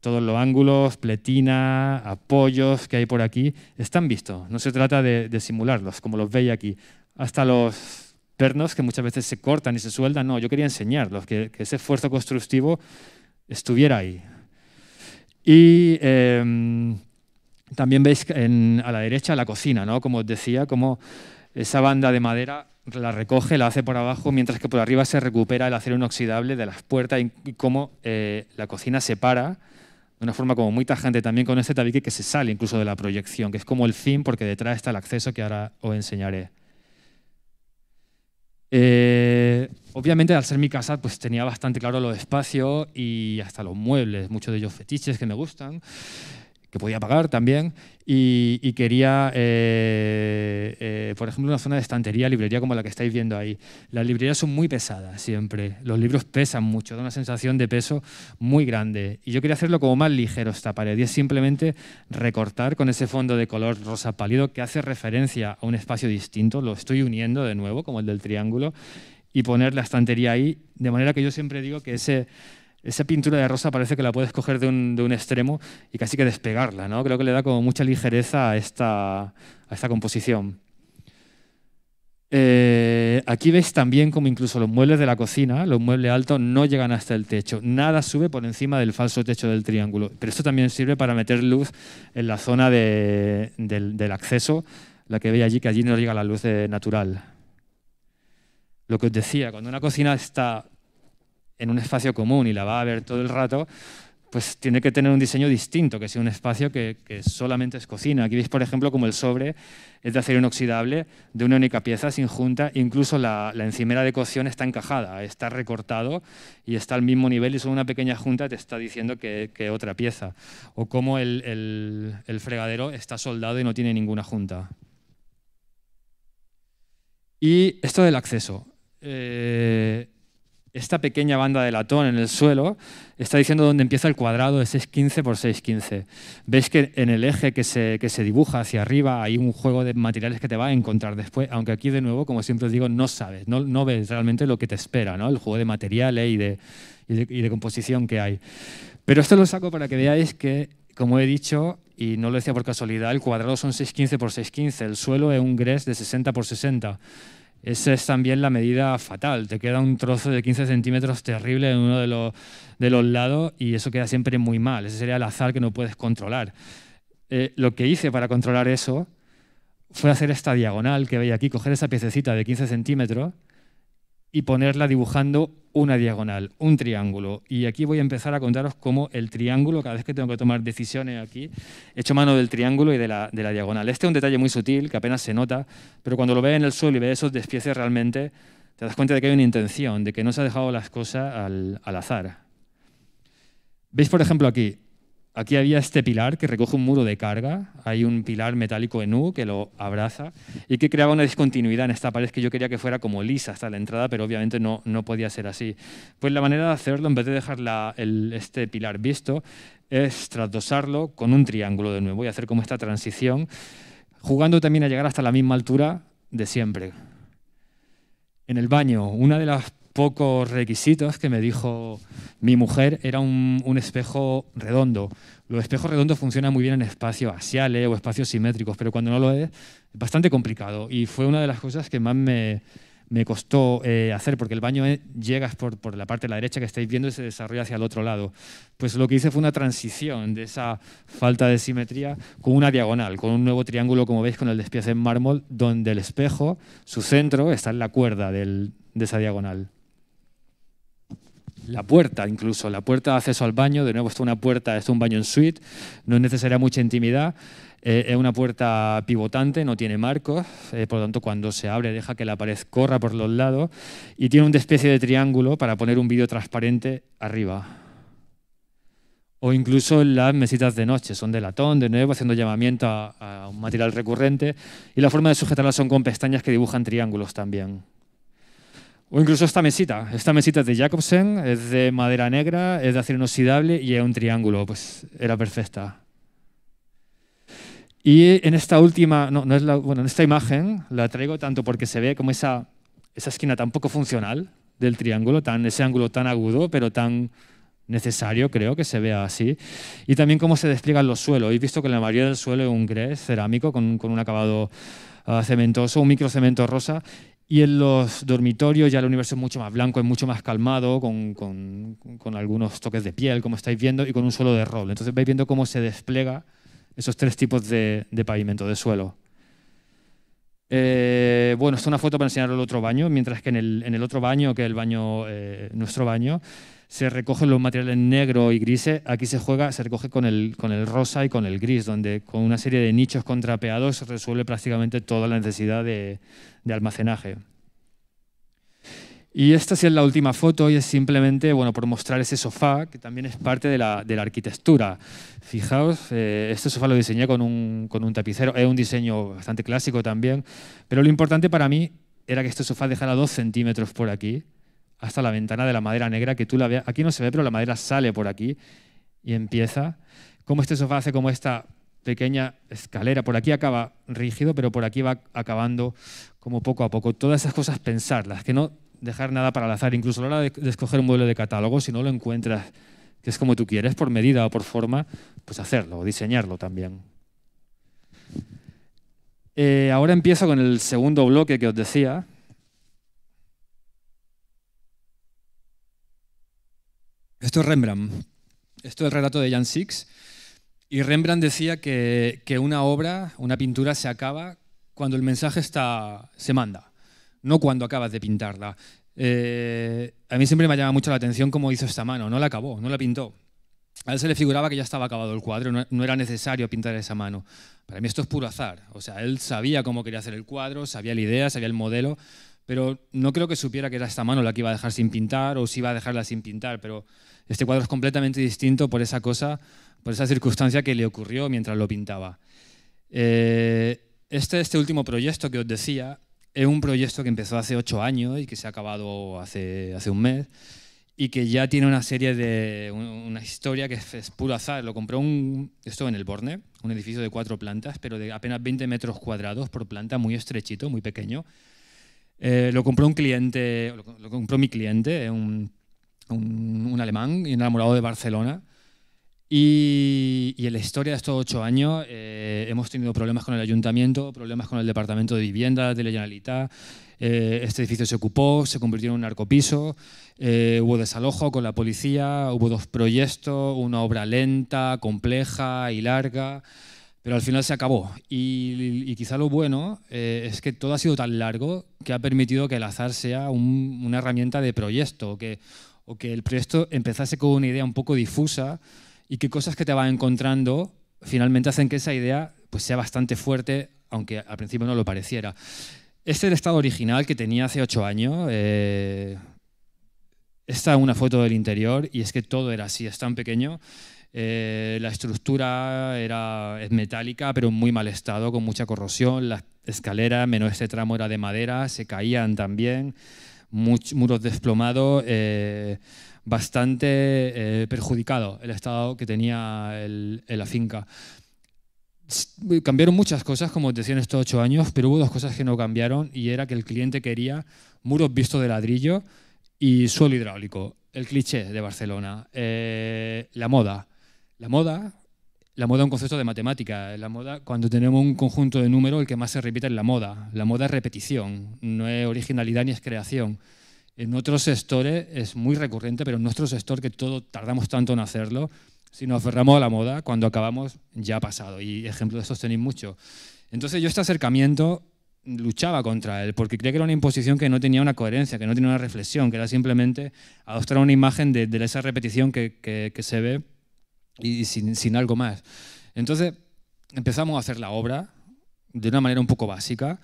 Todos los ángulos, pletina, apoyos que hay por aquí, están vistos. No se trata de, de simularlos, como los veis aquí. Hasta los pernos que muchas veces se cortan y se sueldan. No, yo quería enseñarlos, que, ese esfuerzo constructivo estuviera ahí. Y em, también veis a la derecha la cocina, ¿no? Como os decía, como esa banda de madera la recoge, la hace por abajo, mientras que por arriba se recupera el acero inoxidable de las puertas y cómo eh, la cocina se para de una forma como muy tajante también con este tabique que se sale incluso de la proyección, que es como el fin porque detrás está el acceso que ahora os enseñaré. Eh, obviamente, al ser mi casa, pues tenía bastante claro de espacio y hasta los muebles, muchos de ellos fetiches que me gustan que podía pagar también, y, quería, eh, eh, por ejemplo, una zona de estantería, librería como la que estáis viendo ahí. Las librerías son muy pesadas siempre, los libros pesan mucho, da una sensación de peso muy grande. Y yo quería hacerlo como más ligero esta pared, y es simplemente recortar con ese fondo de color rosa pálido que hace referencia a un espacio distinto, lo estoy uniendo de nuevo, como el del triángulo, y poner la estantería ahí, de manera que yo siempre digo que ese esa pintura de rosa parece que la puedes coger de un, extremo y casi que despegarla, ¿no? Creo que le da como mucha ligereza a esta, composición. Eh, aquí veis también como incluso los muebles de la cocina, los muebles altos, no llegan hasta el techo. Nada sube por encima del falso techo del triángulo. Pero esto también sirve para meter luz en la zona del, del, acceso, la que veis allí, que allí no llega la luz natural. Lo que os decía, cuando una cocina está en un espacio común y la va a ver todo el rato, pues tiene que tener un diseño distinto, que sea un espacio que, solamente es cocina. Aquí veis, por ejemplo, como el sobre es de acero inoxidable, de una única pieza, sin junta, incluso la, encimera de cocción está encajada, está recortado y está al mismo nivel y solo una pequeña junta te está diciendo que, otra pieza. O como el, fregadero está soldado y no tiene ninguna junta. Y esto del acceso. Eh, esta pequeña banda de latón en el suelo está diciendo dónde empieza el cuadrado de 615 por 615. Ves que en el eje que se, se dibuja hacia arriba hay un juego de materiales que te va a encontrar después, aunque aquí de nuevo, como siempre os digo, no sabes, no, ves realmente lo que te espera, ¿no? el juego de materiales y de, de, composición que hay. Pero esto lo saco para que veáis que, como he dicho, y no lo decía por casualidad, el cuadrado son 615 por 615, el suelo es un gres de 60 por 60. Esa es también la medida fatal. Te queda un trozo de 15 centímetros terrible en uno de los, lados y eso queda siempre muy mal. Ese sería el azar que no puedes controlar. Eh, lo que hice para controlar eso fue hacer esta diagonal que veis aquí, coger esa piececita de 15 centímetros y ponerla dibujando una diagonal, un triángulo. Y aquí voy a empezar a contaros cómo el triángulo, cada vez que tengo que tomar decisiones aquí, he hecho mano del triángulo y de la, diagonal. Este es un detalle muy sutil que apenas se nota, pero cuando lo ve en el suelo y ve esos despieces realmente, te das cuenta de que hay una intención, de que no se ha dejado las cosas al, al azar. ¿Veis, por ejemplo, aquí? Aquí había este pilar que recoge un muro de carga, hay un pilar metálico en U que lo abraza y que creaba una discontinuidad en esta pared que yo quería que fuera como lisa hasta la entrada, pero obviamente no, no podía ser así. Pues la manera de hacerlo, en vez de dejar el, este pilar visto, es trasdosarlo con un triángulo de nuevo y hacer como esta transición, jugando también a llegar hasta la misma altura de siempre. En el baño, una de las pocos requisitos que me dijo mi mujer era un, espejo redondo. Los espejos redondos funcionan muy bien en espacios axiales o espacios simétricos, pero cuando no lo es, es bastante complicado. Y fue una de las cosas que más me, costó eh, hacer, porque el baño llega eh, llegas por, por, la parte de la derecha que estáis viendo y se desarrolla hacia el otro lado. Pues lo que hice fue una transición de esa falta de simetría con una diagonal, con un nuevo triángulo, como veis, con el despiece en mármol, donde el espejo, su centro, está en la cuerda de esa diagonal la puerta incluso, la puerta de acceso al baño, de nuevo, está es una puerta, es un baño en suite, no es necesaria mucha intimidad, eh, es una puerta pivotante, no tiene marcos, eh, por lo tanto cuando se abre deja que la pared corra por los lados y tiene una especie de triángulo para poner un vídeo transparente arriba. O incluso las mesitas de noche, son de latón, de nuevo, haciendo llamamiento a, a un material recurrente. Y la forma de sujetarlas son con pestañas que dibujan triángulos también. O incluso esta mesita. Esta mesita es de Jacobsen, es de madera negra, es de acero inoxidable y es un triángulo. Pues era perfecta. Y en esta última, no, no es la, bueno, en esta imagen la traigo tanto porque se ve como esa, esa esquina tan poco funcional del triángulo, tan, ese ángulo tan agudo, pero tan necesario, creo, que se vea así. Y también cómo se despliegan los suelos. He visto que la mayoría del suelo es un grés cerámico con, un acabado ah, cementoso, un microcemento rosa, y en los dormitorios ya el universo es mucho más blanco, es mucho más calmado, con, algunos toques de piel, como estáis viendo, y con un suelo de roble. Entonces vais viendo cómo se despliega esos tres tipos de, pavimento, de suelo. Eh, bueno, esta es una foto para enseñaros el otro baño, mientras que en el, otro baño, que es el baño, eh, nuestro baño, se recogen los materiales negro y grises, aquí se juega, se recoge con el, con el rosa y con el gris, donde con una serie de nichos contrapeados se resuelve prácticamente toda la necesidad de, almacenaje. Y esta sí es la última foto y es simplemente bueno, por mostrar ese sofá, que también es parte de la, arquitectura. Fijaos, eh, este sofá lo diseñé con un, con un tapicero, es un diseño bastante clásico también, pero lo importante para mí era que este sofá dejara dos centímetros por aquí, hasta la ventana de la madera negra, que tú la veas, aquí no se ve, pero la madera sale por aquí y empieza. Como este sofá hace como esta pequeña escalera, por aquí acaba rígido, pero por aquí va acabando como poco a poco. Todas esas cosas pensarlas, que no dejar nada para al azar, incluso a la hora de, escoger un mueble de catálogo, si no lo encuentras que es como tú quieres, por medida o por forma, pues hacerlo, diseñarlo también. Eh, ahora empiezo con el segundo bloque que os decía, Esto es Rembrandt. Esto es el relato de Jan Six. Y Rembrandt decía que, una obra, una pintura, se acaba cuando el mensaje está, se manda, no cuando acabas de pintarla. Eh, a mí siempre me llama mucho la atención cómo hizo esta mano. No la acabó, no la pintó. A él se le figuraba que ya estaba acabado el cuadro, no, no, era necesario pintar esa mano. Para mí esto es puro azar. O sea, él sabía cómo quería hacer el cuadro, sabía la idea, sabía el modelo, pero no creo que supiera que era esta mano la que iba a dejar sin pintar o si iba a dejarla sin pintar, pero este cuadro es completamente distinto por esa cosa, por esa circunstancia que le ocurrió mientras lo pintaba. Eh, este, este último proyecto que os decía es un proyecto que empezó hace ocho años y que se ha acabado hace, hace un mes y que ya tiene una serie de una historia que es, puro azar. Lo compró un, esto en el Borne, un edificio de cuatro plantas, pero de apenas 20 metros cuadrados por planta, muy estrechito, muy pequeño. Eh, lo compró un cliente, lo, compró mi cliente, eh, un, un, un, alemán enamorado de Barcelona. Y, en la historia de estos ocho años eh, hemos tenido problemas con el ayuntamiento, problemas con el departamento de vivienda, de la Generalitat. este edificio se ocupó, se convirtió en un narcopiso, hubo desalojo con la policía, hubo dos proyectos, una obra lenta, compleja y larga pero al final se acabó. Y, quizá lo bueno eh, es que todo ha sido tan largo que ha permitido que el azar sea una herramienta de proyecto, que, o que el proyecto empezase con una idea un poco difusa y que cosas que te va encontrando finalmente hacen que esa idea pues, sea bastante fuerte, aunque al principio no lo pareciera. Este es el estado original que tenía hace ocho años. Eh, esta es una foto del interior y es que todo era así, es tan pequeño. Eh, la estructura era, es metálica, pero en muy mal estado, con mucha corrosión. Las escaleras, menos este tramo, era de madera, se caían también. muros desplomados, eh, bastante eh, perjudicado el estado que tenía la finca. Cambiaron muchas cosas, como os decía, en estos ocho años, pero hubo dos cosas que no cambiaron y era que el cliente quería muros vistos de ladrillo y suelo hidráulico, el cliché de Barcelona, la moda la moda, la moda es un concepto de matemática. La moda, cuando tenemos un conjunto de números, el que más se repite es la moda. La moda es repetición, no es originalidad ni es creación. En otros sectores es muy recurrente, pero en nuestro sector, que todo tardamos tanto en hacerlo, si nos aferramos a la moda, cuando acabamos ya ha pasado. Y ejemplo de eso tenéis mucho. Entonces yo este acercamiento luchaba contra él, porque creía que era una imposición que no tenía una coherencia, que no tenía una reflexión, que era simplemente adoptar una imagen de, esa repetición que se ve y sin, algo más. Entonces empezamos a hacer la obra de una manera un poco básica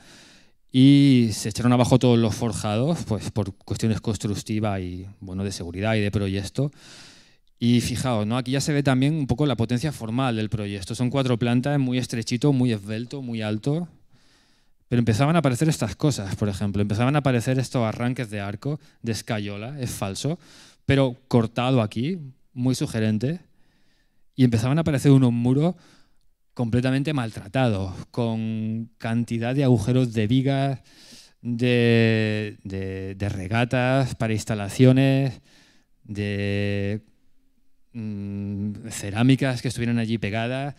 y se echaron abajo todos los forjados pues por cuestiones constructivas y bueno de seguridad y de proyecto y fijaos no aquí ya se ve también un poco la potencia formal del proyecto son cuatro plantas muy estrechito muy esbelto muy alto pero empezaban a aparecer estas cosas por ejemplo empezaban a aparecer estos arranques de arco de escayola es falso pero cortado aquí muy sugerente y empezaban a aparecer unos muros completamente maltratados, con cantidad de agujeros de vigas, de, regatas para instalaciones, de mm, cerámicas que estuvieran allí pegadas,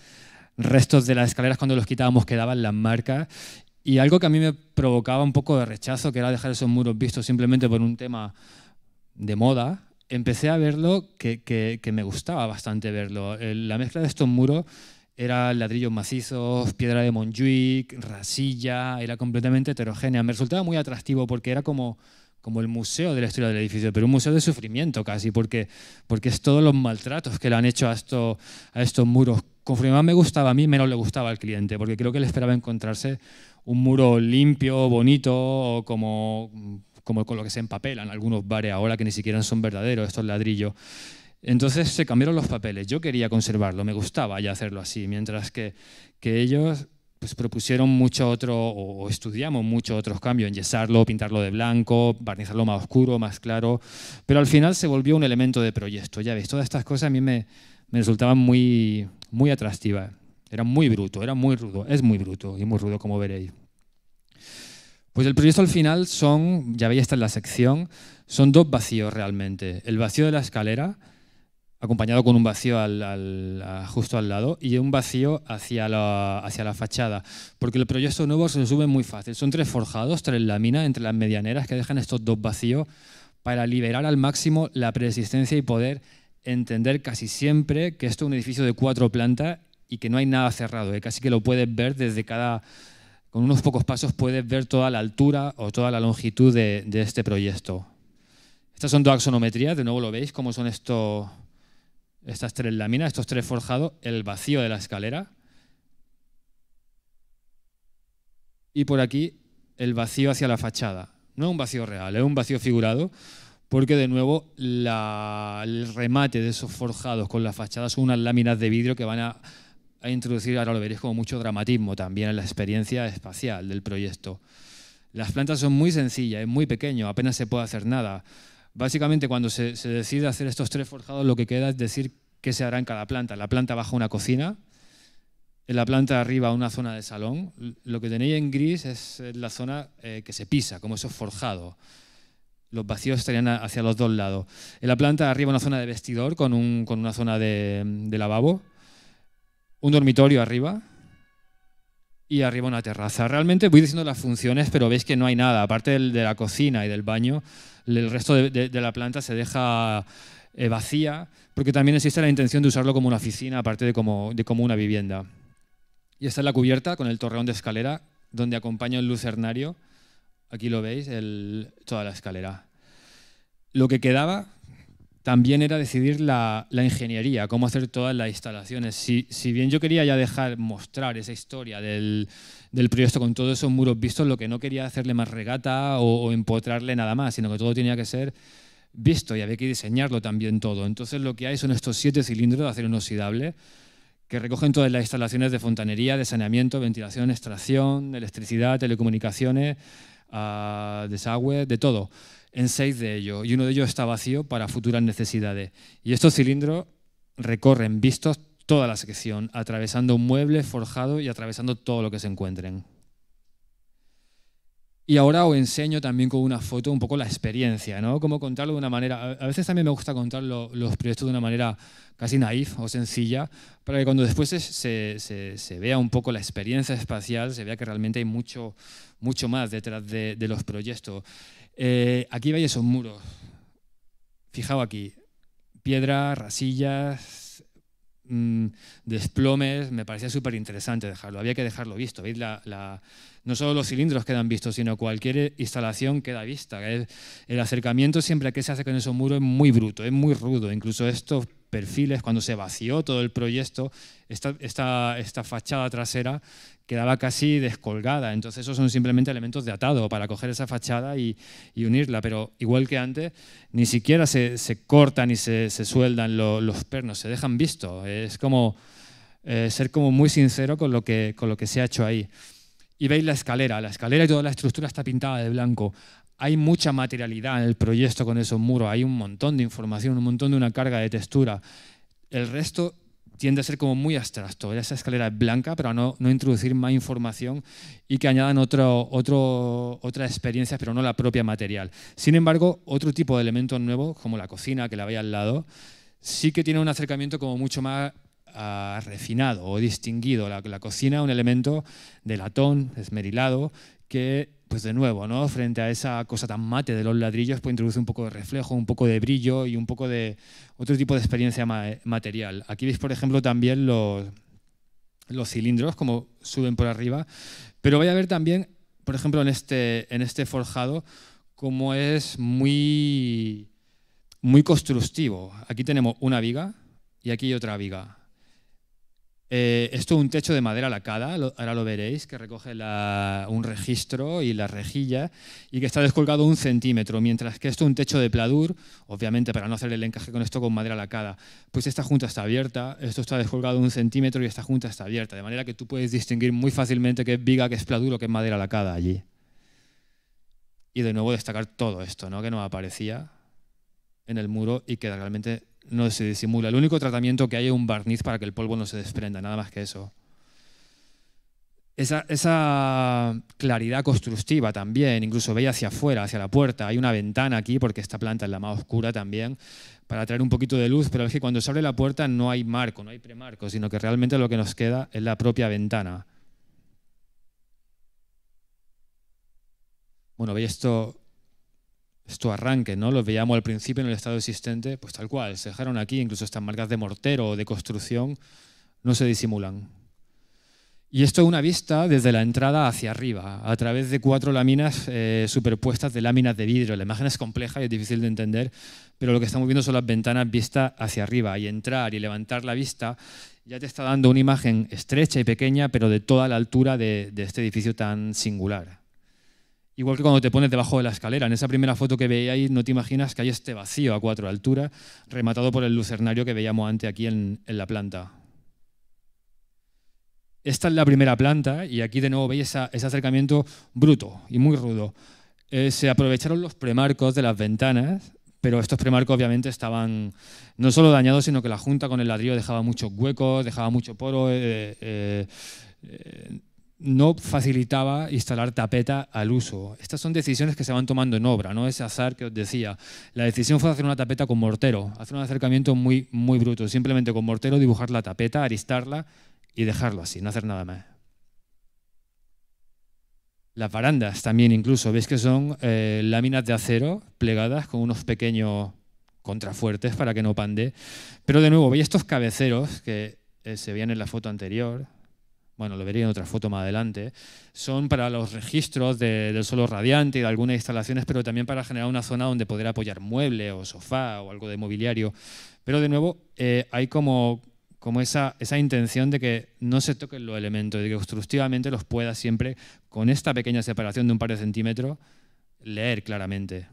restos de las escaleras cuando los quitábamos quedaban las marcas. Y algo que a mí me provocaba un poco de rechazo, que era dejar esos muros vistos simplemente por un tema de moda, empecé a verlo que, me gustaba bastante verlo. La mezcla de estos muros era ladrillos macizos, piedra de Montjuic, rasilla, era completamente heterogénea. Me resultaba muy atractivo porque era como, el museo de la historia del edificio, pero un museo de sufrimiento casi, porque, es todos los maltratos que le han hecho a, estos muros. Conforme más me gustaba a mí, menos le gustaba al cliente, porque creo que le esperaba encontrarse un muro limpio, bonito, o como como con lo que se empapelan algunos bares ahora que ni siquiera son verdaderos estos ladrillos. Entonces se cambiaron los papeles. Yo quería conservarlo, me gustaba ya hacerlo así, mientras que, ellos pues, propusieron mucho otro, o, estudiamos muchos otros cambios, enyesarlo, pintarlo de blanco, barnizarlo más oscuro, más claro, pero al final se volvió un elemento de proyecto. Ya veis, todas estas cosas a mí me, me resultaban muy, muy atractivas. Era muy bruto, era muy rudo, es muy bruto y muy rudo, como veréis. Pues el proyecto al final son, ya veis, está en la sección, son dos vacíos realmente. El vacío de la escalera, acompañado con un vacío justo al lado y un vacío hacia la, hacia la fachada, porque el proyecto nuevo se sube muy fácil. Son tres forjados, tres láminas entre las medianeras que dejan estos dos vacíos para liberar al máximo la persistencia y poder entender casi siempre que esto es un edificio de cuatro plantas y que no hay nada cerrado, ¿eh? casi que lo puedes ver desde cada con unos pocos pasos puedes ver toda la altura o toda la longitud de, este proyecto. Estas son dos axonometrías, de nuevo lo veis, cómo son esto, estas tres láminas, estos tres forjados, el vacío de la escalera. Y por aquí el vacío hacia la fachada. No es un vacío real, es un vacío figurado, porque de nuevo el remate de esos forjados con la fachada son unas láminas de vidrio que van a a introducir, ahora lo veréis, como mucho dramatismo también en la experiencia espacial del proyecto. Las plantas son muy sencillas, es muy pequeño, apenas se puede hacer nada. Básicamente cuando se, decide hacer estos tres forjados lo que queda es decir qué se hará en cada planta. La planta bajo una cocina, en la planta arriba una zona de salón. Lo que tenéis en gris es la zona eh, que se pisa, como esos forjados. Los vacíos estarían hacia los dos lados. En la planta arriba una zona de vestidor con, una zona de lavabo un dormitorio arriba y arriba una terraza. Realmente voy diciendo las funciones, pero veis que no hay nada. Aparte de la cocina y del baño, el resto de, la planta se deja eh, vacía, porque también existe la intención de usarlo como una oficina, aparte de como, una vivienda. Y esta es la cubierta con el torreón de escalera, donde acompaña el lucernario. Aquí lo veis, toda la escalera. Lo que quedaba también era decidir la, ingeniería, cómo hacer todas las instalaciones. Si, bien yo quería ya dejar mostrar esa historia del, proyecto con todos esos muros vistos, lo que no quería hacerle más regata o, empotrarle nada más, sino que todo tenía que ser visto y había que diseñarlo también todo. Entonces lo que hay son estos siete cilindros de acero inoxidable que recogen todas las instalaciones de fontanería, de saneamiento, ventilación, extracción, electricidad, telecomunicaciones, ah, desagüe, de todo en seis de ellos y uno de ellos está vacío para futuras necesidades. Y estos cilindros recorren vistos toda la sección, atravesando muebles, forjados y atravesando todo lo que se encuentren. Y ahora os enseño también con una foto un poco la experiencia, ¿no? Cómo contarlo de una manera. A veces también me gusta contar los proyectos de una manera casi naif o sencilla, para que cuando después se, vea un poco la experiencia espacial, se vea que realmente hay mucho, mucho más detrás de los proyectos. Eh, aquí veis esos muros. Fijaos aquí. Piedras, rasillas, mm, desplomes. Me parecía súper interesante dejarlo. Había que dejarlo visto. no solo los cilindros quedan vistos, sino cualquier instalación queda vista. El, acercamiento siempre que se hace con esos muros es muy bruto, es muy rudo. Incluso estos perfiles, cuando se vació todo el proyecto, esta fachada trasera quedaba casi descolgada. Entonces esos son simplemente elementos de atado para coger esa fachada y, unirla. Pero igual que antes, ni siquiera se, cortan y se, sueldan los pernos, se dejan visto. Es como eh, ser como muy sincero con lo, que, con lo que se ha hecho ahí. Y veis la escalera, la escalera y toda la estructura está pintada de blanco. Hay mucha materialidad en el proyecto con esos muros, hay un montón de información, un montón de una carga de textura. El resto tiende a ser como muy abstracto. Esa escalera es blanca pero no, no introducir más información y que añadan otro, otra experiencia, pero no la propia material. Sin embargo, otro tipo de elementos nuevos, como la cocina que la veía al lado, sí que tiene un acercamiento como mucho más ah, refinado o distinguido. La, la cocina, un elemento de latón, esmerilado, que, pues de nuevo, ¿no? frente a esa cosa tan mate de los ladrillos, pues introduce un poco de reflejo, un poco de brillo y un poco de otro tipo de experiencia material. Aquí veis, por ejemplo, también los, los cilindros, como suben por arriba, pero voy a ver también, por ejemplo, en este, en este forjado, cómo es muy, muy constructivo. Aquí tenemos una viga y aquí otra viga. Eh, esto es un techo de madera lacada, ahora lo veréis, que recoge un registro y la rejilla y que está descolgado un centímetro, mientras que esto es un techo de pladur, obviamente para no hacer el encaje con esto con madera lacada, pues esta junta está abierta, esto está descolgado un centímetro y esta junta está abierta, de manera que tú puedes distinguir muy fácilmente qué es viga, qué es pladur o qué es madera lacada allí. Y de nuevo destacar todo esto, ¿no? que no aparecía en el muro y que realmente no se disimula. El único tratamiento que hay es un barniz para que el polvo no se desprenda, nada más que eso. Esa, claridad constructiva también, incluso veía hacia afuera, hacia la puerta. Hay una ventana aquí, porque esta planta es la más oscura también, para traer un poquito de luz, pero es que cuando se abre la puerta no hay marco, no hay premarco, sino que realmente lo que nos queda es la propia ventana. Bueno, veis esto esto arranque, ¿no? Lo veíamos al principio en el estado existente, pues tal cual, se dejaron aquí, incluso estas marcas de mortero o de construcción no se disimulan. Y esto es una vista desde la entrada hacia arriba, a través de cuatro láminas eh, superpuestas de láminas de vidrio. La imagen es compleja y es difícil de entender, pero lo que estamos viendo son las ventanas vistas hacia arriba. Y entrar y levantar la vista ya te está dando una imagen estrecha y pequeña, pero de toda la altura de este edificio tan singular. Igual que cuando te pones debajo de la escalera. En esa primera foto que ahí, no te imaginas que hay este vacío a cuatro alturas rematado por el lucernario que veíamos antes aquí en, la planta. Esta es la primera planta y aquí de nuevo veis ese acercamiento bruto y muy rudo. Eh, se aprovecharon los premarcos de las ventanas, pero estos premarcos obviamente estaban no solo dañados, sino que la junta con el ladrillo dejaba muchos huecos, dejaba mucho poro. Eh, eh, no facilitaba instalar tapeta al uso. Estas son decisiones que se van tomando en obra, no ese azar que os decía. La decisión fue hacer una tapeta con mortero, hacer un acercamiento muy, muy bruto, simplemente con mortero dibujar la tapeta, aristarla y dejarlo así, no hacer nada más. Las barandas también incluso, veis que son eh, láminas de acero plegadas con unos pequeños contrafuertes para que no pande. Pero de nuevo, veis estos cabeceros que eh, se veían en la foto anterior, bueno, lo veréis en otra foto más adelante, son para los registros del suelo radiante y de algunas instalaciones, pero también para generar una zona donde poder apoyar muebles o sofá o algo de mobiliario. Pero de nuevo, eh, hay como, esa, intención de que no se toquen los elementos, de que constructivamente los pueda siempre, con esta pequeña separación de un par de centímetros, leer claramente.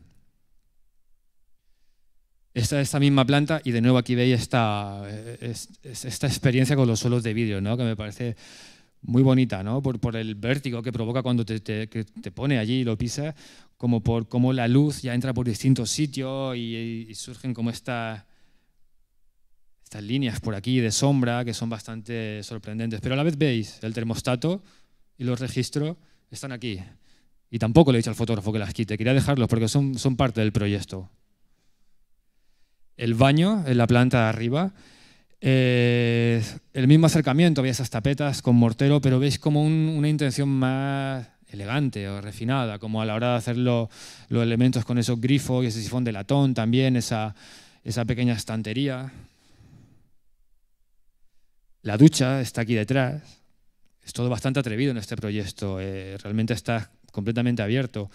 Esta, esta misma planta, y de nuevo aquí veis esta, esta experiencia con los suelos de vidrio, ¿no? que me parece muy bonita, ¿no? Por, el vértigo que provoca cuando te, te, pone allí y lo pisa, como por cómo la luz ya entra por distintos sitios y, surgen como estas líneas por aquí de sombra que son bastante sorprendentes. Pero a la vez veis, el termostato y los registros están aquí. Y tampoco le he dicho al fotógrafo que las quite, quería dejarlos porque son, son parte del proyecto. El baño en la planta de arriba el mismo acercamiento, había esas tapetas con mortero, pero veis como una intención más elegante o refinada, como a la hora de hacer los elementos con esos grifos y ese sifón de latón también, esa, pequeña estantería. La ducha está aquí detrás. Es todo bastante atrevido en este proyecto. Eh, realmente está completamente abierto.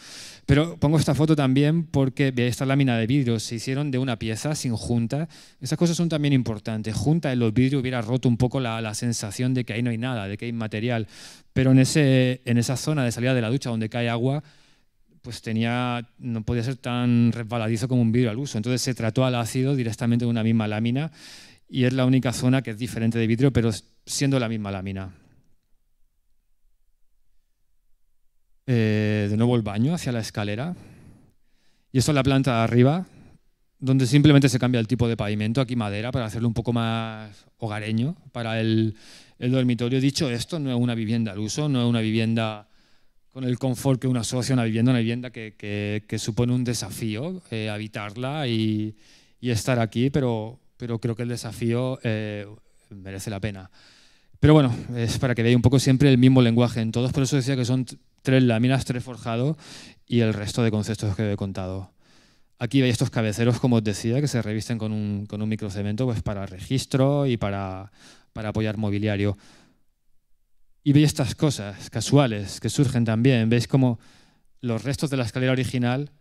Pero pongo esta foto también porque esta lámina de vidrio se hicieron de una pieza sin junta. Esas cosas son también importantes. Junta en los vidrios hubiera roto un poco la, sensación de que ahí no hay nada, de que hay material. Pero en, ese, en esa zona de salida de la ducha donde cae agua, pues tenía, no podía ser tan resbaladizo como un vidrio al uso. Entonces se trató al ácido directamente de una misma lámina y es la única zona que es diferente de vidrio, pero siendo la misma lámina. Eh, de nuevo el baño hacia la escalera. Y esto es la planta de arriba, donde simplemente se cambia el tipo de pavimento, aquí madera, para hacerlo un poco más hogareño para el, dormitorio. Dicho esto, no es una vivienda al uso, no es una vivienda con el confort que uno asocia a una vivienda, una vivienda que, supone un desafío eh, habitarla y, estar aquí, pero, pero creo que el desafío eh, merece la pena. Pero bueno, es para que veáis un poco siempre el mismo lenguaje en todos, por eso decía que son tres láminas, tres forjados y el resto de conceptos que he contado. Aquí veis estos cabeceros, como os decía, que se revisten con un, con un microcemento pues, para registro y para, para apoyar mobiliario. Y veis estas cosas casuales que surgen también. Veis como los restos de la escalera original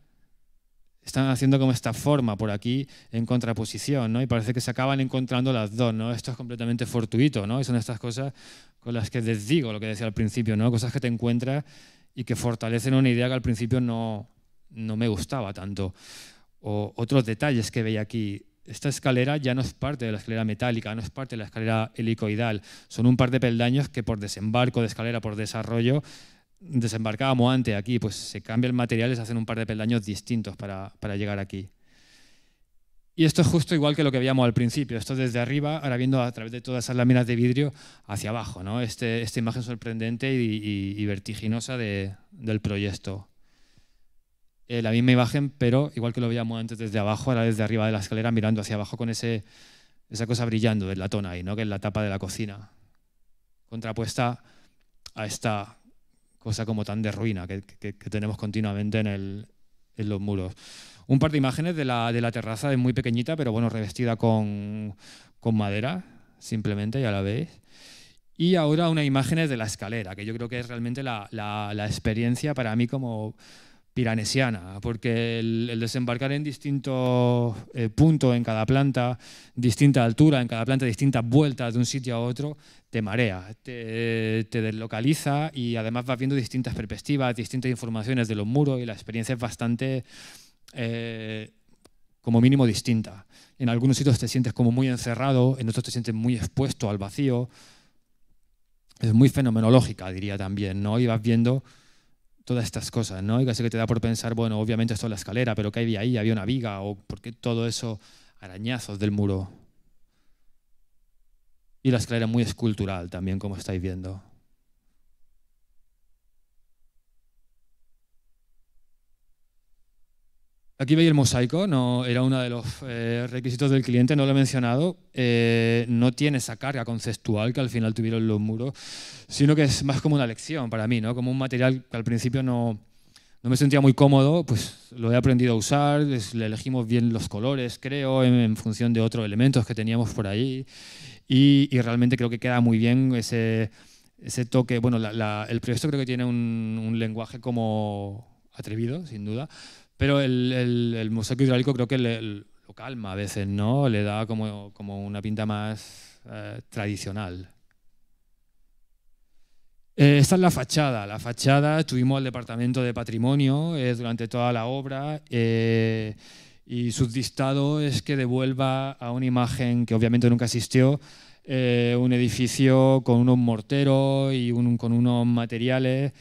están haciendo como esta forma por aquí en contraposición, ¿no? Y parece que se acaban encontrando las dos, ¿no? Esto es completamente fortuito, ¿no? Y son estas cosas con las que desdigo lo que decía al principio, ¿no? Cosas que te encuentras y que fortalecen una idea que al principio no, me gustaba tanto. O otros detalles que veía aquí. Esta escalera ya no es parte de la escalera metálica, no es parte de la escalera helicoidal. Son un par de peldaños que por desembarco de escalera, por desarrollo, desembarcábamos antes aquí. Pues se cambian materiales hacen un par de peldaños distintos para llegar aquí. Y esto es justo igual que lo que veíamos al principio, esto desde arriba, ahora viendo a través de todas esas láminas de vidrio hacia abajo, ¿no? Este, esta imagen sorprendente y, vertiginosa del proyecto. Eh, la misma imagen, pero igual que lo veíamos antes desde abajo, ahora desde arriba de la escalera mirando hacia abajo con esa cosa brillando de latón ahí, ¿no? que es la tapa de la cocina, contrapuesta a esta cosa como tan de ruina que, tenemos continuamente en los muros un par de imágenes de la, de la terraza, es muy pequeñita, pero bueno, revestida con, con madera, simplemente, ya la veis. Y ahora una imagen de la escalera, que yo creo que es realmente la, la, experiencia para mí como piranesiana, porque el, desembarcar en distinto eh, punto en cada planta, distinta altura en cada planta, distintas vueltas de un sitio a otro, te marea, te, te, deslocaliza y además vas viendo distintas perspectivas, distintas informaciones de los muros y la experiencia es bastante eh, como mínimo distinta. En algunos sitios te sientes como muy encerrado, en otros te sientes muy expuesto al vacío. Es muy fenomenológica, diría también, ¿no? Y vas viendo todas estas cosas, ¿no? Y casi que te da por pensar, bueno, obviamente esto es la escalera, pero ¿qué había ahí? ¿Había una viga? ¿O por qué todo eso arañazos del muro? Y la escalera muy escultural también, como estáis viendo. Aquí veis el mosaico, no, era uno de los eh, requisitos del cliente, no lo he mencionado. Eh, no tiene esa carga conceptual que al final tuvieron los muros, sino que es más como una lección para mí, ¿no? como un material que al principio no, no me sentía muy cómodo, pues lo he aprendido a usar, le elegimos bien los colores, creo, en, función de otros elementos que teníamos por ahí. Y, realmente creo que queda muy bien ese, ese toque. Bueno, el proyecto creo que tiene un, un lenguaje como atrevido, sin duda pero el, el, mosaico hidráulico creo que lo calma a veces, ¿no? Le da como, una pinta más eh, tradicional. Eh, esta es la fachada. La fachada tuvimos al departamento de patrimonio eh, durante toda la obra y su dictado es que devuelva a una imagen que obviamente nunca existió un edificio con unos morteros y con unos materiales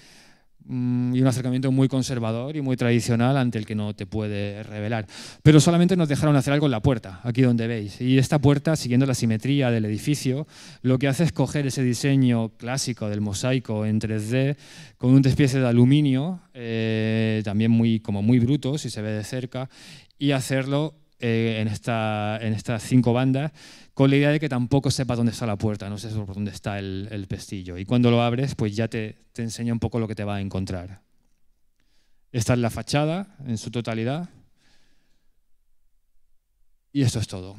Mm, y un acercamiento muy conservador y muy tradicional ante el que no te puede revelar. Pero solamente nos dejaron hacer algo en la puerta, aquí donde veis. Y esta puerta, siguiendo la simetría del edificio, lo que hace es coger ese diseño clásico del mosaico en 3D con un despiece de aluminio, eh, también muy, como muy bruto si se ve de cerca, y hacerlo eh, en, esta, en estas cinco bandas con la idea de que tampoco sepa dónde está la puerta, no sé por dónde está el, pestillo. Y cuando lo abres, pues ya te, enseña un poco lo que te va a encontrar. Esta es la fachada en su totalidad. Y eso es todo.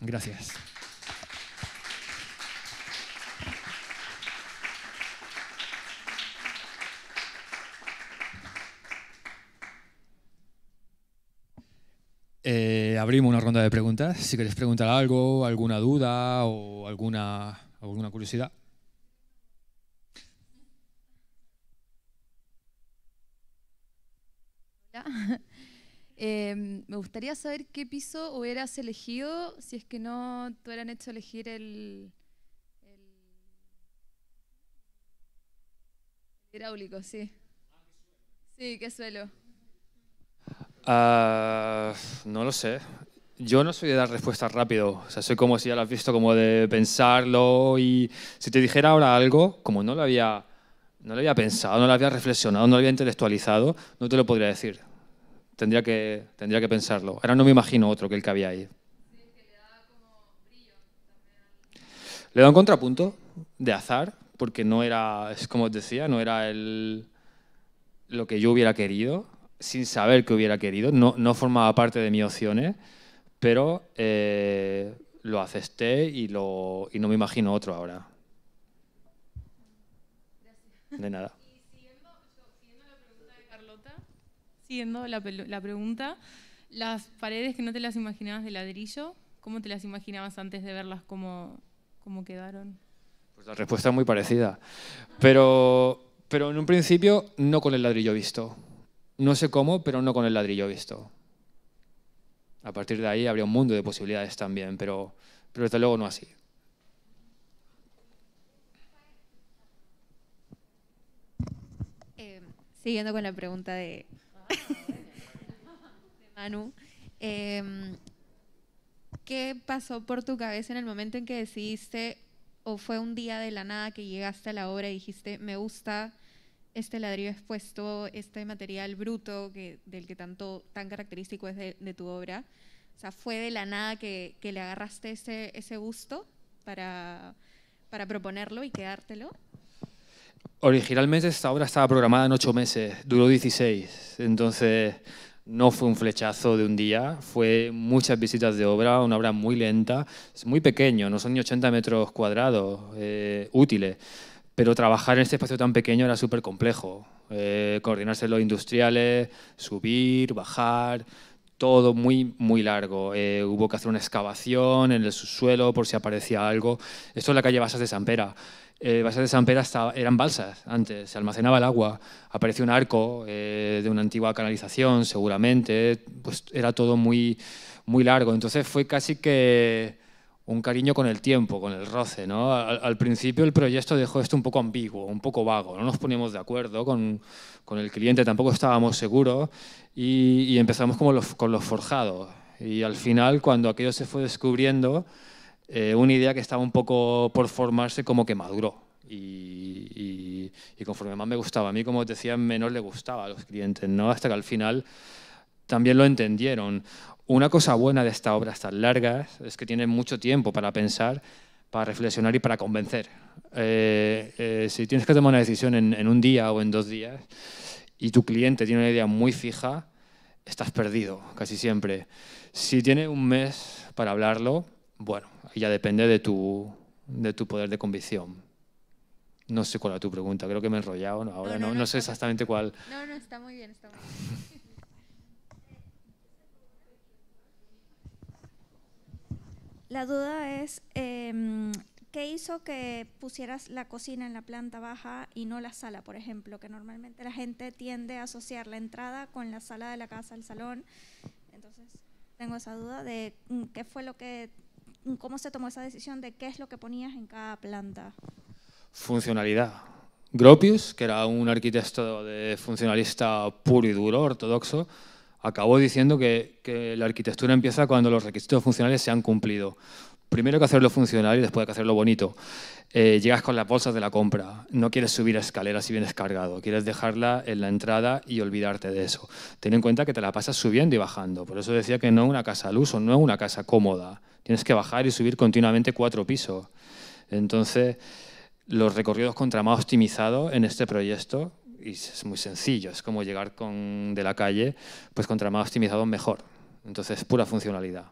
Gracias. Eh, abrimos una ronda de preguntas. Si queréis preguntar algo, alguna duda o alguna, alguna curiosidad. Em, me gustaría saber qué piso hubieras elegido si es que no te hubieran hecho elegir el, el hidráulico, sí. Sí, qué suelo. Ah, no lo sé. Yo no soy de dar respuestas rápido. O sea, soy como si ya lo has visto, como de pensarlo y si te dijera ahora algo, como no lo había, no lo había pensado, no lo había reflexionado, no lo había intelectualizado, no te lo podría decir. Tendría que, tendría que pensarlo. Ahora no me imagino otro que el que había ahí. le, da un contrapunto de azar, porque no era, es como os decía, no era el, lo que yo hubiera querido sin saber que hubiera querido, no, no formaba parte de mis opciones, pero eh, lo acepté y, no me imagino otro ahora. Gracias. De nada. Y siguiendo, la pregunta de Carlota, la, la pregunta, las paredes que no te las imaginabas de ladrillo, ¿cómo te las imaginabas antes de verlas cómo, quedaron? Pues la respuesta es muy parecida. Pero, pero en un principio no con el ladrillo visto. No sé cómo, pero no con el ladrillo visto. A partir de ahí habría un mundo de posibilidades también, pero, pero desde luego no así. Eh, siguiendo con la pregunta de, Manu, em, ¿qué pasó por tu cabeza en el momento en que decidiste o fue un día de la nada que llegaste a la obra y dijiste, me gusta este ladrillo expuesto, este material bruto que, del que tanto, tan característico es de, tu obra? ¿fue de la nada que, le agarraste ese, gusto para, proponerlo y quedártelo? Originalmente esta obra estaba programada en ocho meses, duró 16, entonces no fue un flechazo de un día, fue muchas visitas de obra, una obra muy lenta, es muy pequeño, no son ni 80 metros cuadrados eh, útiles pero trabajar en este espacio tan pequeño era súper complejo. Eh, coordinarse los industriales, subir, bajar, todo muy, muy largo. Eh, hubo que hacer una excavación en el subsuelo por si aparecía algo. Esto es la calle Basas de San Pera. Eh, Basas de San Pera eran balsas antes, se almacenaba el agua. Apareció un arco de una antigua canalización, seguramente. Pues era todo muy, muy largo. Entonces fue casi que un cariño con el tiempo, con el roce. ¿no? Al, principio el proyecto dejó esto un poco ambiguo, un poco vago, no nos poníamos de acuerdo con, el cliente, tampoco estábamos seguros y, empezamos como con los forjados. Y al final, cuando aquello se fue descubriendo, eh, una idea que estaba un poco por formarse como que maduró. Y, y, conforme más me gustaba a mí, como os decía, menos le gustaba a los clientes, ¿no? hasta que al final también lo entendieron. Una cosa buena de estas obras tan largas es que tienen mucho tiempo para pensar, para reflexionar y para convencer. Eh, eh, si tienes que tomar una decisión en, un día o en dos días y tu cliente tiene una idea muy fija, estás perdido casi siempre. Si tiene un mes para hablarlo, bueno, ya depende de tu, poder de convicción. No sé cuál era tu pregunta, creo que me he enrollado. Ahora no, no sé exactamente cuál. No, no, está muy bien, está muy bien. La duda es, em, ¿qué hizo que pusieras la cocina en la planta baja y no la sala, por ejemplo? Que normalmente la gente tiende a asociar la entrada con la sala de la casa, el salón. Entonces, tengo esa duda de mm, qué fue lo que, mm, cómo se tomó esa decisión de qué es lo que ponías en cada planta. Funcionalidad. Gropius, que era un arquitecto de funcionalista puro y duro, ortodoxo, acabó diciendo que, la arquitectura empieza cuando los requisitos funcionales se han cumplido. Primero hay que hacerlo funcional y después hay que hacerlo bonito. Eh, llegas con las bolsas de la compra, no quieres subir escaleras si vienes cargado, quieres dejarla en la entrada y olvidarte de eso. Ten en cuenta que te la pasas subiendo y bajando, por eso decía que no es una casa al uso, no es una casa cómoda. Tienes que bajar y subir continuamente cuatro pisos. Entonces, los recorridos contra más optimizado en este proyecto y es muy sencillo, es como llegar con, de la calle, pues contra más optimizado mejor. Entonces, pura funcionalidad.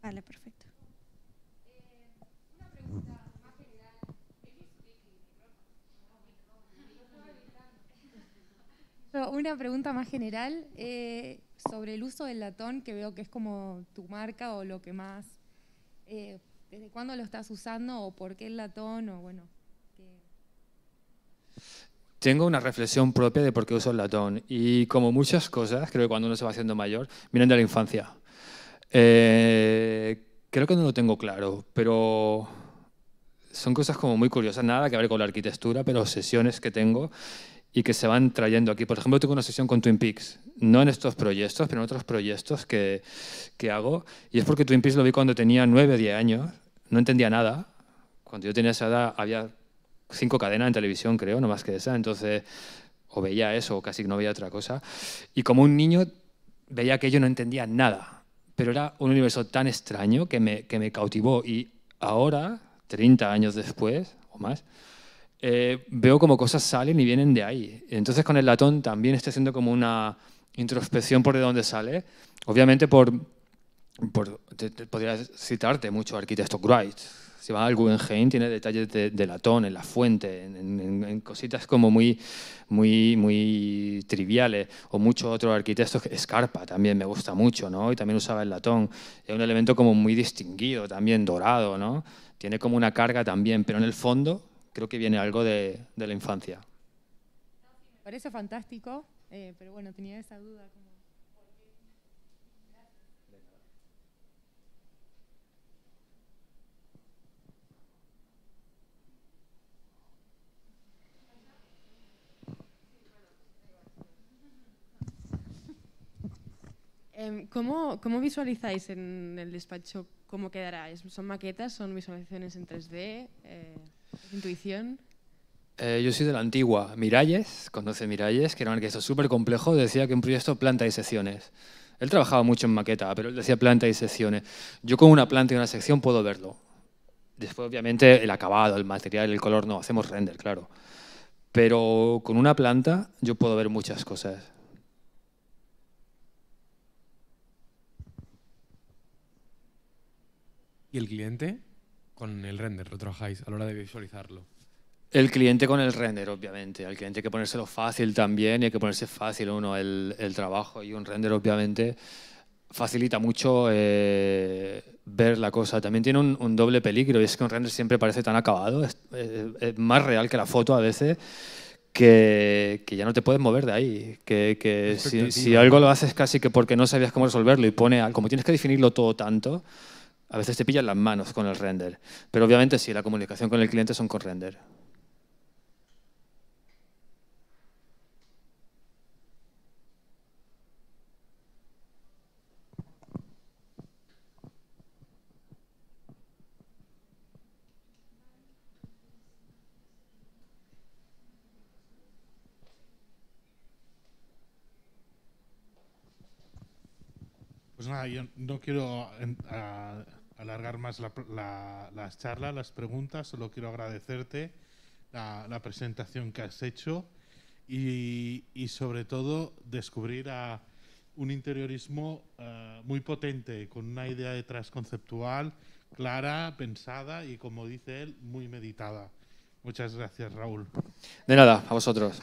Vale, perfecto. Eh, una pregunta más general eh, sobre el uso del latón, que veo que es como tu marca o lo que más... Eh, ¿Desde cuándo lo estás usando o por qué el latón o bueno, tengo una reflexión propia de por qué uso el latón. Y como muchas cosas, creo que cuando uno se va haciendo mayor, vienen de la infancia. Eh, creo que no lo tengo claro, pero son cosas como muy curiosas, nada que ver con la arquitectura, pero sesiones que tengo y que se van trayendo aquí. Por ejemplo, tengo una sesión con Twin Peaks, no en estos proyectos, pero en otros proyectos que, que hago. Y es porque Twin Peaks lo vi cuando tenía 9, 10 años, no entendía nada. Cuando yo tenía esa edad había cinco cadenas en televisión, creo, no más que esa. Entonces, o veía eso, o casi no veía otra cosa. Y como un niño, veía que yo no entendía nada. Pero era un universo tan extraño que me, cautivó. Y ahora, 30 años después, o más, eh, veo como cosas salen y vienen de ahí. Entonces con el latón también estoy haciendo como una introspección por de dónde sale. Obviamente por, por podría citarte mucho arquitecto Wright, va algo al Guggenheim, tiene detalles de, latón, en la fuente, en, cositas como muy, muy, muy triviales. O muchos otros arquitectos, Scarpa también me gusta mucho, ¿no? Y también usaba el latón. Es un elemento como muy distinguido, también dorado, ¿no? Tiene como una carga también, pero en el fondo creo que viene algo de, de la infancia. Me parece fantástico, eh, pero bueno, tenía esa duda. Em, ¿Cómo, ¿Cómo, visualizáis en el despacho cómo quedará? ¿Son maquetas? ¿Son visualizaciones en 3D? Eh, ¿Intuición? Eh, yo soy de la antigua. Miralles, conoce Miralles, que era un arquitecto súper complejo, decía que un proyecto planta y secciones. Él trabajaba mucho en maqueta, pero él decía planta y secciones. Yo con una planta y una sección puedo verlo. Después, obviamente, el acabado, el material, el color, no, hacemos render, claro. Pero con una planta yo puedo ver muchas cosas. ¿Y el cliente con el render lo trabajáis a la hora de visualizarlo? El cliente con el render, obviamente. Al cliente hay que ponérselo fácil también y hay que ponerse fácil uno el, trabajo. Y un render, obviamente, facilita mucho eh, ver la cosa. También tiene un, doble peligro y es que un render siempre parece tan acabado, es, más real que la foto a veces. Que, ya no te puedes mover de ahí. Que, si, si, algo lo haces casi que porque no sabías cómo resolverlo y pone, como tienes que definirlo todo tanto, a veces te pillan las manos con el render. Pero obviamente sí, la comunicación con el cliente son con render. Pues nada, yo no quiero alargar más las charlas, las preguntas. Solo quiero agradecerte la, presentación que has hecho y, y, sobre todo descubrir a un interiorismo eh, muy potente, con una idea detrás conceptual, clara, pensada y, como dice él, muy meditada. Muchas gracias, Raúl. De nada, a vosotros.